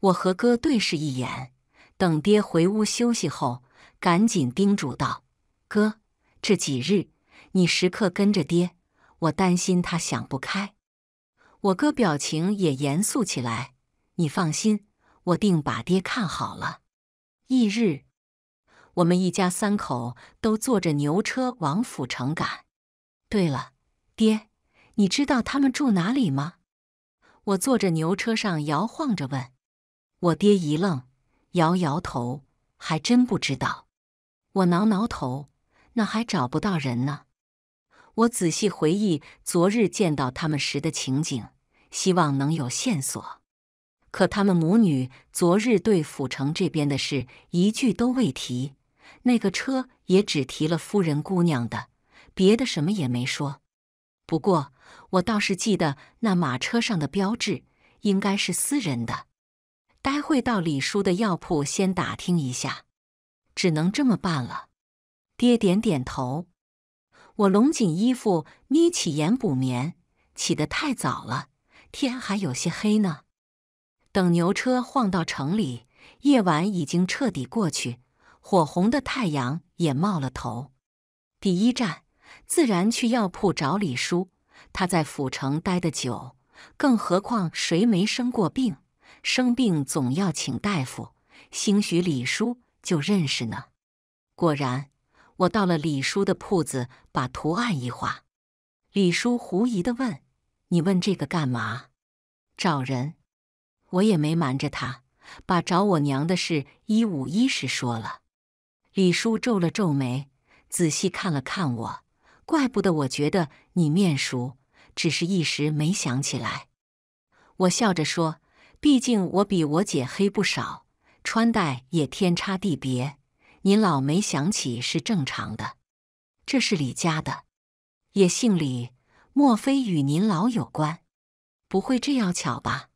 我和哥对视一眼，等爹回屋休息后，赶紧叮嘱道：“哥，这几日……”你时刻跟着爹，我担心他想不开。我哥表情也严肃起来。你放心，我定把爹看好了。翌日，我们一家三口都坐着牛车往府城赶。对了，爹，你知道他们住哪里吗？我坐着牛车上摇晃着问。我爹一愣，摇摇头，还真不知道。我挠挠头，那还找不到人呢。我仔细回忆昨日见到他们时的情景，希望能有线索。可他们母女昨日对府城这边的事一句都未提，那个车也只提了夫人姑娘的，别的什么也没说。不过我倒是记得那马车上的标志应该是私人的。待会到李叔的药铺先打听一下，只能这么办了。爹点点头。我拢紧衣服，眯起眼补眠。起得太早了，天还有些黑呢。等牛车晃到城里，夜晚已经彻底过去，火红的太阳也冒了头。第一站，自然去药铺找李叔。他在府城待得久，更何况谁没生过病？生病总要请大夫，兴许李叔就认识呢。果然。我到了李叔的铺子，把图案一画。李叔狐疑地问：“你问这个干嘛？”找人。我也没瞒着他，把找我娘的事一五一十说了。李叔皱了皱眉，仔细看了看我，怪不得我觉得你面熟，只是一时没想起来。我笑着说：“毕竟我比我姐黑不少，穿戴也天差地别。”您老没想起是正常的，这是李家的，也姓李，莫非与您老有关？不会这样巧吧？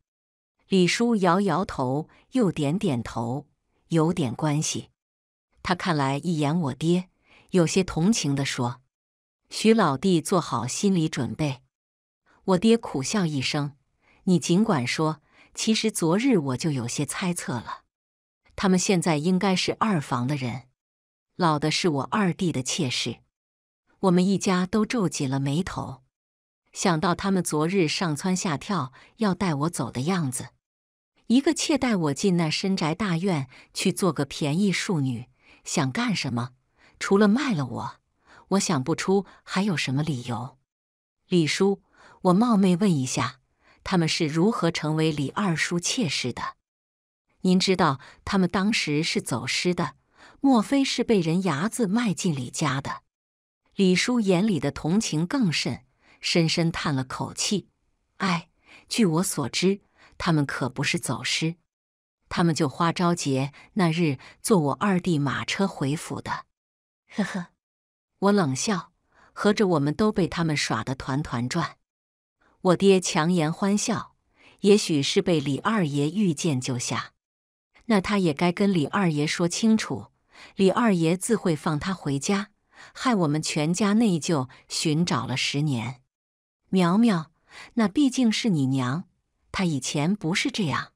李叔摇摇头，又点点头，有点关系。他看来一眼我爹，有些同情的说：“徐老弟，做好心理准备。”我爹苦笑一声：“你尽管说，其实昨日我就有些猜测了。”他们现在应该是二房的人，老的是我二弟的妾室。我们一家都皱紧了眉头，想到他们昨日上蹿下跳要带我走的样子。一个妾带我进那深宅大院去做个便宜庶女，想干什么？除了卖了我，我想不出还有什么理由。李叔，我冒昧问一下，他们是如何成为李二叔妾室的？您知道他们当时是走失的，莫非是被人牙子卖进李家的？李叔眼里的同情更甚，深深叹了口气：“哎，据我所知，他们可不是走失，他们就花朝节那日坐我二弟马车回府的。”呵呵，我冷笑，合着我们都被他们耍得团团转。我爹强颜欢笑，也许是被李二爷遇见救下。那他也该跟李二爷说清楚，李二爷自会放他回家，害我们全家内疚寻找了十年。苗苗，那毕竟是你娘，她以前不是这样。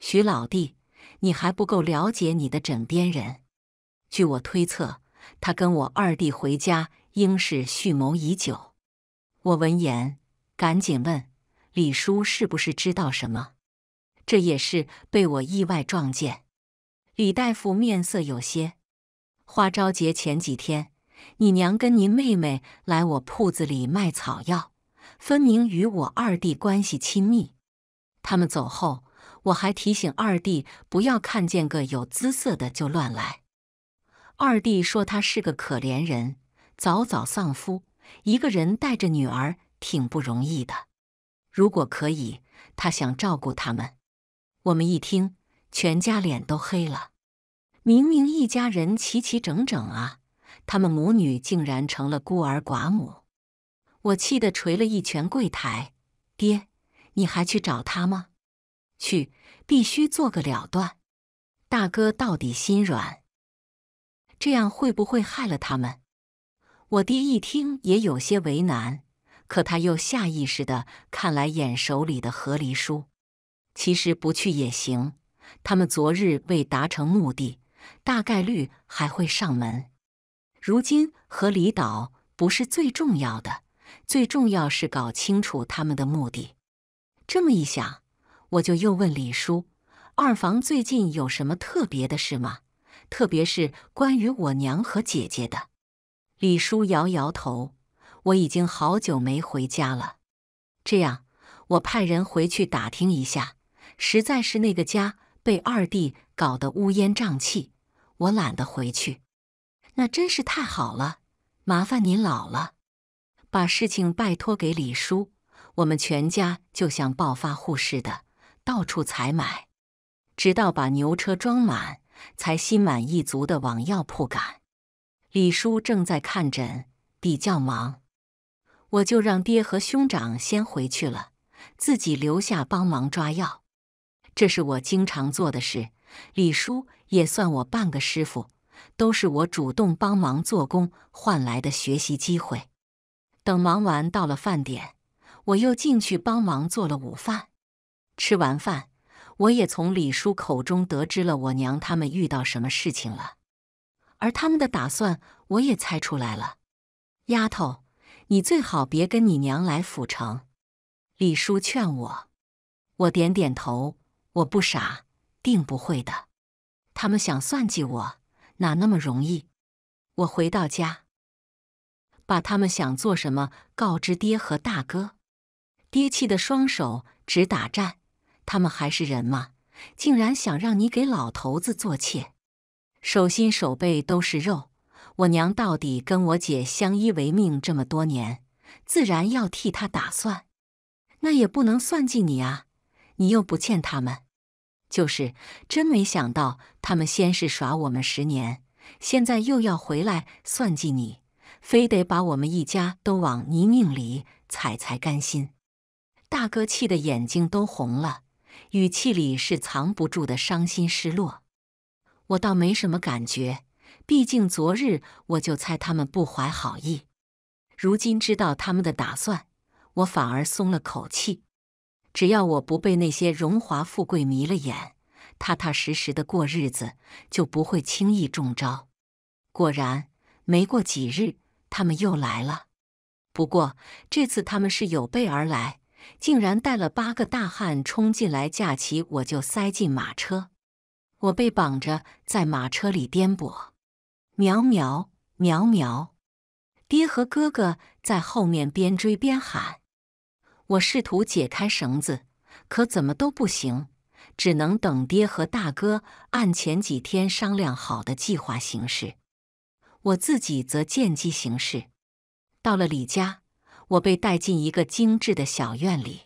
徐老弟，你还不够了解你的枕边人。据我推测，他跟我二弟回家，应是蓄谋已久。我闻言，赶紧问李叔是不是知道什么。这也是被我意外撞见。李大夫面色有些。花朝节前几天，你娘跟您妹妹来我铺子里卖草药，分明与我二弟关系亲密。他们走后，我还提醒二弟不要看见个有姿色的就乱来。二弟说他是个可怜人，早早丧夫，一个人带着女儿挺不容易的。如果可以，他想照顾他们。我们一听，全家脸都黑了。明明一家人齐齐整整啊，他们母女竟然成了孤儿寡母。我气得捶了一拳柜台。爹，你还去找他吗？去，必须做个了断。大哥到底心软，这样会不会害了他们？我爹一听也有些为难，可他又下意识的看来眼手里的和离书。其实不去也行，他们昨日未达成目的，大概率还会上门。如今和李导不是最重要的，最重要是搞清楚他们的目的。这么一想，我就又问李叔：“二房最近有什么特别的事吗？特别是关于我娘和姐姐的。”李叔摇摇头：“我已经好久没回家了。”这样，我派人回去打听一下。实在是那个家被二弟搞得乌烟瘴气，我懒得回去。那真是太好了，麻烦您老了，把事情拜托给李叔。我们全家就像暴发户似的，到处采买，直到把牛车装满，才心满意足的往药铺赶。李叔正在看诊，比较忙，我就让爹和兄长先回去了，自己留下帮忙抓药。这是我经常做的事，李叔也算我半个师傅，都是我主动帮忙做工换来的学习机会。等忙完到了饭点，我又进去帮忙做了午饭。吃完饭，我也从李叔口中得知了我娘他们遇到什么事情了，而他们的打算我也猜出来了。丫头，你最好别跟你娘来府城，李叔劝我。我点点头。我不傻，定不会的。他们想算计我，哪那么容易？我回到家，把他们想做什么告知爹和大哥。爹气得双手直打颤。他们还是人吗？竟然想让你给老头子做妾！手心手背都是肉。我娘到底跟我姐相依为命这么多年，自然要替她打算。那也不能算计你啊，你又不欠他们。就是，真没想到他们先是耍我们十年，现在又要回来算计你，非得把我们一家都往泥泞里踩才甘心。大哥气的眼睛都红了，语气里是藏不住的伤心失落。我倒没什么感觉，毕竟昨日我就猜他们不怀好意，如今知道他们的打算，我反而松了口气。只要我不被那些荣华富贵迷了眼，踏踏实实的过日子，就不会轻易中招。果然，没过几日，他们又来了。不过这次他们是有备而来，竟然带了八个大汉冲进来，架起我就塞进马车。我被绑着在马车里颠簸，苗苗苗苗，爹和哥哥在后面边追边喊。我试图解开绳子，可怎么都不行，只能等爹和大哥按前几天商量好的计划行事。我自己则见机行事。到了李家，我被带进一个精致的小院里，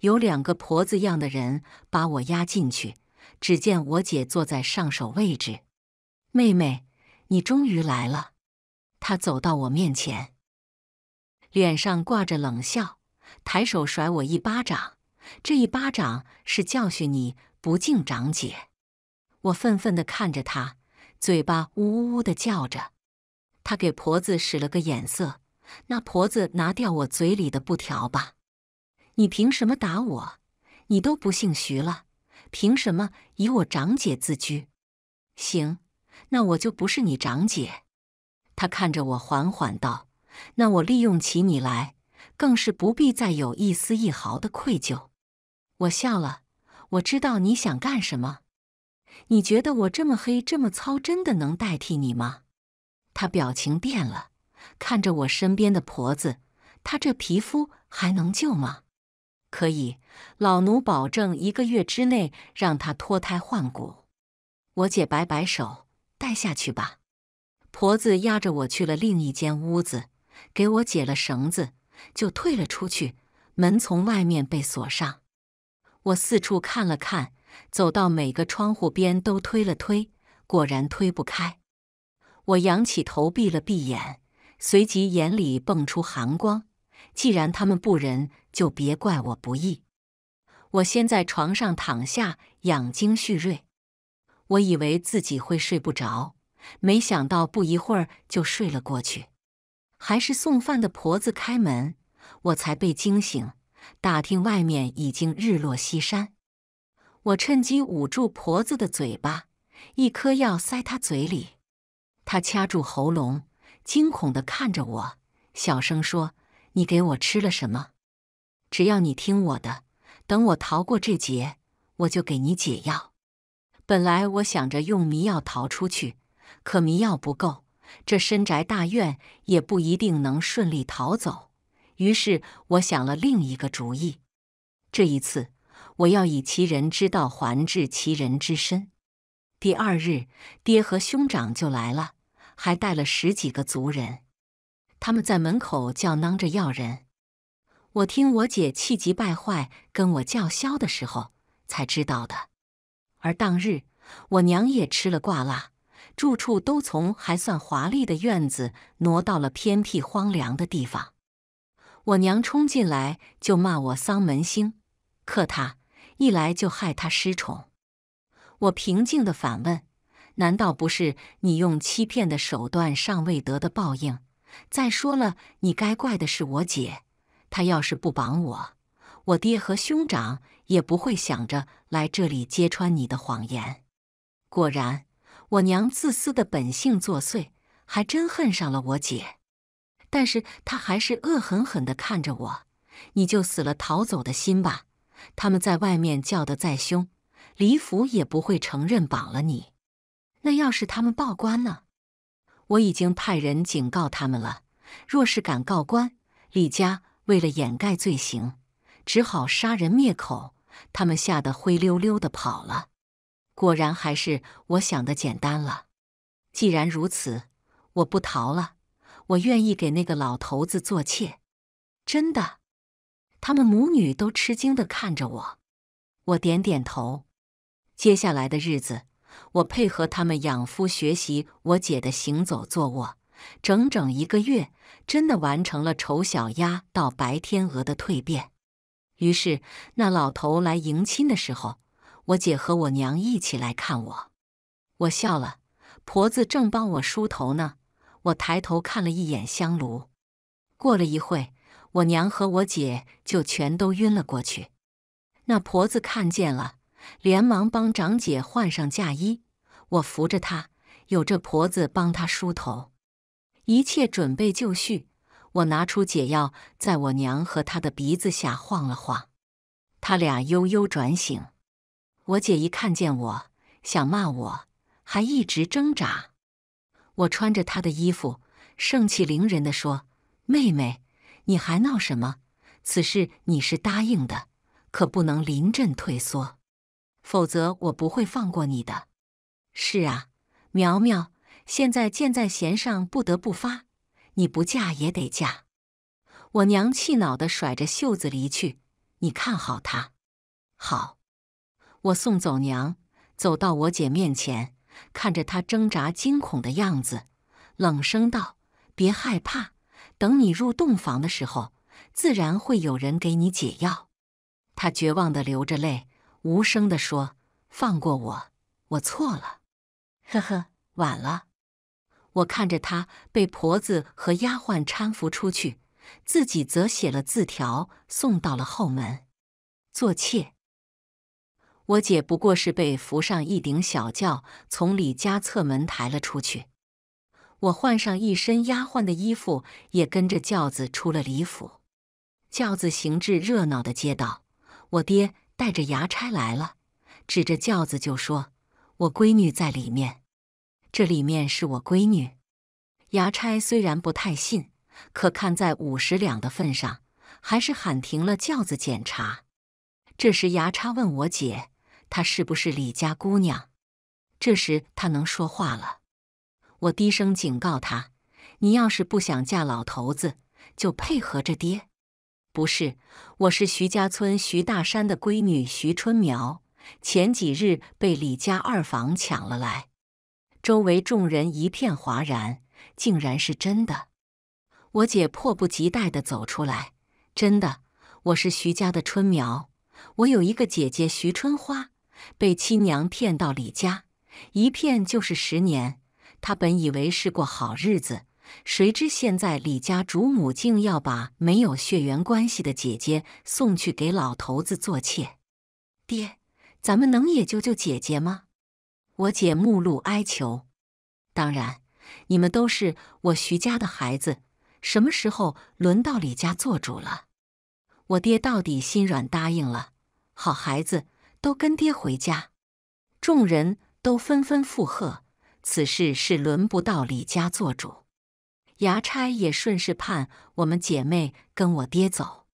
有两个婆子样的人把我押进去。只见我姐坐在上首位置，妹妹，你终于来了。她走到我面前，脸上挂着冷笑。抬手甩我一巴掌，这一巴掌是教训你不敬长姐。我愤愤地看着他，嘴巴呜呜呜的叫着。他给婆子使了个眼色，那婆子拿掉我嘴里的布条吧。你凭什么打我？你都不姓徐了，凭什么以我长姐自居？行，那我就不是你长姐。他看着我，缓缓道：“那我利用起你来。”更是不必再有一丝一毫的愧疚。我笑了，我知道你想干什么。你觉得我这么黑这么糙，真的能代替你吗？他表情变了，看着我身边的婆子，她这皮肤还能救吗？可以，老奴保证一个月之内让她脱胎换骨。我姐摆摆手，带下去吧。婆子压着我去了另一间屋子，给我解了绳子。就退了出去，门从外面被锁上。我四处看了看，走到每个窗户边都推了推，果然推不开。我仰起头，闭了闭眼，随即眼里迸出寒光。既然他们不仁，就别怪我不义。我先在床上躺下，养精蓄锐。我以为自己会睡不着，没想到不一会儿就睡了过去。还是送饭的婆子开门，我才被惊醒。打听外面已经日落西山，我趁机捂住婆子的嘴巴，一颗药塞她嘴里。她掐住喉咙，惊恐的看着我，小声说：“你给我吃了什么？只要你听我的，等我逃过这劫，我就给你解药。”本来我想着用迷药逃出去，可迷药不够。这深宅大院也不一定能顺利逃走，于是我想了另一个主意。这一次，我要以其人之道还治其人之身。第二日，爹和兄长就来了，还带了十几个族人。他们在门口叫囔着要人。我听我姐气急败坏跟我叫嚣的时候才知道的。而当日，我娘也吃了挂辣。住处都从还算华丽的院子挪到了偏僻荒凉的地方。我娘冲进来就骂我丧门星，可他一来就害他失宠。我平静地反问：“难道不是你用欺骗的手段尚未得的报应？再说了，你该怪的是我姐。她要是不绑我，我爹和兄长也不会想着来这里揭穿你的谎言。”果然。我娘自私的本性作祟，还真恨上了我姐，但是她还是恶狠狠地看着我。你就死了逃走的心吧。他们在外面叫得再凶，李府也不会承认绑了你。那要是他们报官呢？我已经派人警告他们了。若是敢告官，李家为了掩盖罪行，只好杀人灭口。他们吓得灰溜溜的跑了。果然还是我想的简单了。既然如此，我不逃了，我愿意给那个老头子做妾，真的。他们母女都吃惊的看着我，我点点头。接下来的日子，我配合他们养夫学习我姐的行走坐卧，整整一个月，真的完成了丑小鸭到白天鹅的蜕变。于是，那老头来迎亲的时候。我姐和我娘一起来看我，我笑了。婆子正帮我梳头呢，我抬头看了一眼香炉。过了一会，我娘和我姐就全都晕了过去。那婆子看见了，连忙帮长姐换上嫁衣。我扶着她，有这婆子帮她梳头。一切准备就绪，我拿出解药，在我娘和她的鼻子下晃了晃，她俩悠悠转醒。我姐一看见我，想骂我，还一直挣扎。我穿着她的衣服，盛气凌人的说：“妹妹，你还闹什么？此事你是答应的，可不能临阵退缩，否则我不会放过你的。”是啊，苗苗，现在箭在弦上，不得不发，你不嫁也得嫁。我娘气恼的甩着袖子离去。你看好他，好。我送走娘，走到我姐面前，看着她挣扎惊恐的样子，冷声道：“别害怕，等你入洞房的时候，自然会有人给你解药。”她绝望地流着泪，无声地说：“放过我，我错了。”呵呵，晚了。我看着她被婆子和丫鬟搀扶出去，自己则写了字条送到了后门，做妾。我姐不过是被扶上一顶小轿，从李家侧门抬了出去。我换上一身丫鬟的衣服，也跟着轿子出了李府。轿子行至热闹的街道，我爹带着牙差来了，指着轿子就说：“我闺女在里面。”这里面是我闺女。牙差虽然不太信，可看在五十两的份上，还是喊停了轿子检查。这时牙差问我姐。她是不是李家姑娘？这时她能说话了。我低声警告她：“你要是不想嫁老头子，就配合着爹。”不是，我是徐家村徐大山的闺女徐春苗。前几日被李家二房抢了来。周围众人一片哗然，竟然是真的。我姐迫不及待地走出来：“真的，我是徐家的春苗。我有一个姐姐徐春花。”被亲娘骗到李家，一骗就是十年。他本以为是过好日子，谁知现在李家主母竟要把没有血缘关系的姐姐送去给老头子做妾。爹，咱们能也救救姐姐吗？我姐目露哀求。当然，你们都是我徐家的孩子，什么时候轮到李家做主了？我爹到底心软答应了。好孩子。都跟爹回家，众人都纷纷附和。此事是轮不到李家做主，衙差也顺势盼我们姐妹跟我爹走。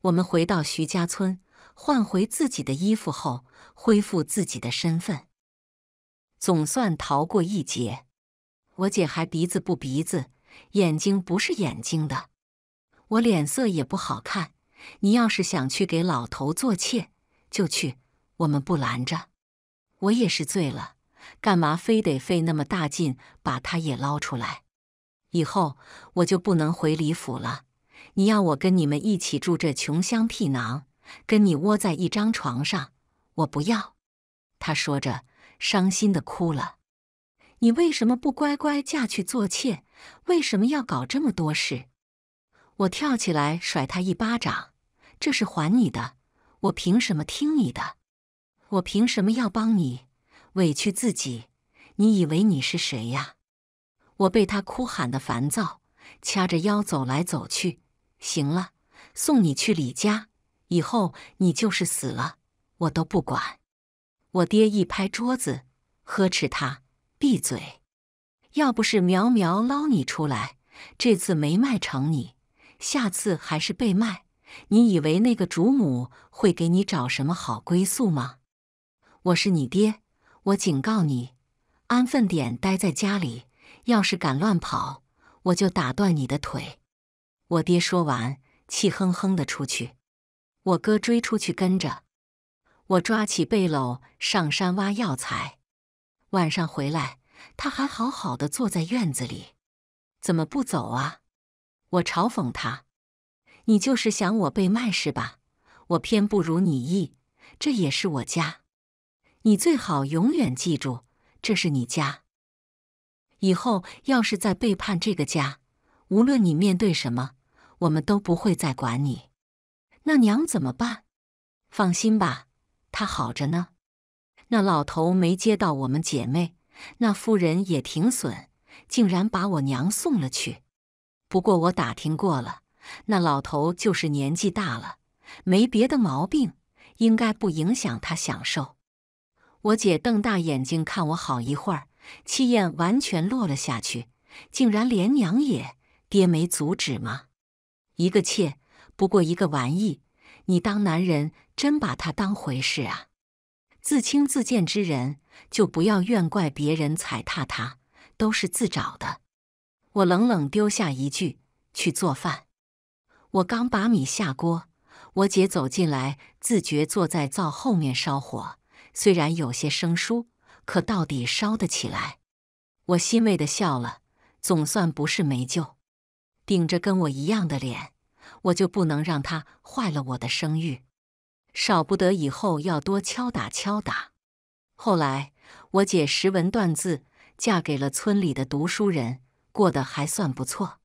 我们回到徐家村，换回自己的衣服后，恢复自己的身份，总算逃过一劫。我姐还鼻子不鼻子，眼睛不是眼睛的，我脸色也不好看。你要是想去给老头做妾，就去。我们不拦着，我也是醉了，干嘛非得费那么大劲把他也捞出来？以后我就不能回李府了。你要我跟你们一起住这穷乡僻壤，跟你窝在一张床上，我不要。他说着，伤心的哭了。你为什么不乖乖嫁去做妾？为什么要搞这么多事？我跳起来甩他一巴掌，这是还你的。我凭什么听你的？我凭什么要帮你委屈自己？你以为你是谁呀？我被他哭喊的烦躁，掐着腰走来走去。行了，送你去李家，以后你就是死了，我都不管。我爹一拍桌子，呵斥他闭嘴。要不是苗苗捞你出来，这次没卖成你，下次还是被卖。你以为那个主母会给你找什么好归宿吗？我是你爹，我警告你，安分点，待在家里。要是敢乱跑，我就打断你的腿！我爹说完，气哼哼地出去。我哥追出去跟着。我抓起背篓上山挖药材。晚上回来，他还好好的坐在院子里，怎么不走啊？我嘲讽他：“你就是想我被卖是吧？我偏不如你意，这也是我家。”你最好永远记住，这是你家。以后要是再背叛这个家，无论你面对什么，我们都不会再管你。那娘怎么办？放心吧，她好着呢。那老头没接到我们姐妹，那夫人也挺损，竟然把我娘送了去。不过我打听过了，那老头就是年纪大了，没别的毛病，应该不影响他享受。我姐瞪大眼睛看我好一会儿，气焰完全落了下去，竟然连娘也爹没阻止吗？一个妾，不过一个玩意，你当男人真把他当回事啊？自轻自贱之人，就不要怨怪别人踩踏他，都是自找的。我冷冷丢下一句：“去做饭。”我刚把米下锅，我姐走进来，自觉坐在灶后面烧火。虽然有些生疏，可到底烧得起来。我欣慰的笑了，总算不是没救。顶着跟我一样的脸，我就不能让他坏了我的声誉，少不得以后要多敲打敲打。后来我姐识文断字，嫁给了村里的读书人，过得还算不错。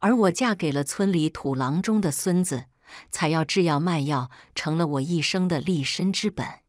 而我嫁给了村里土郎中的孙子，采药制药卖药，成了我一生的立身之本。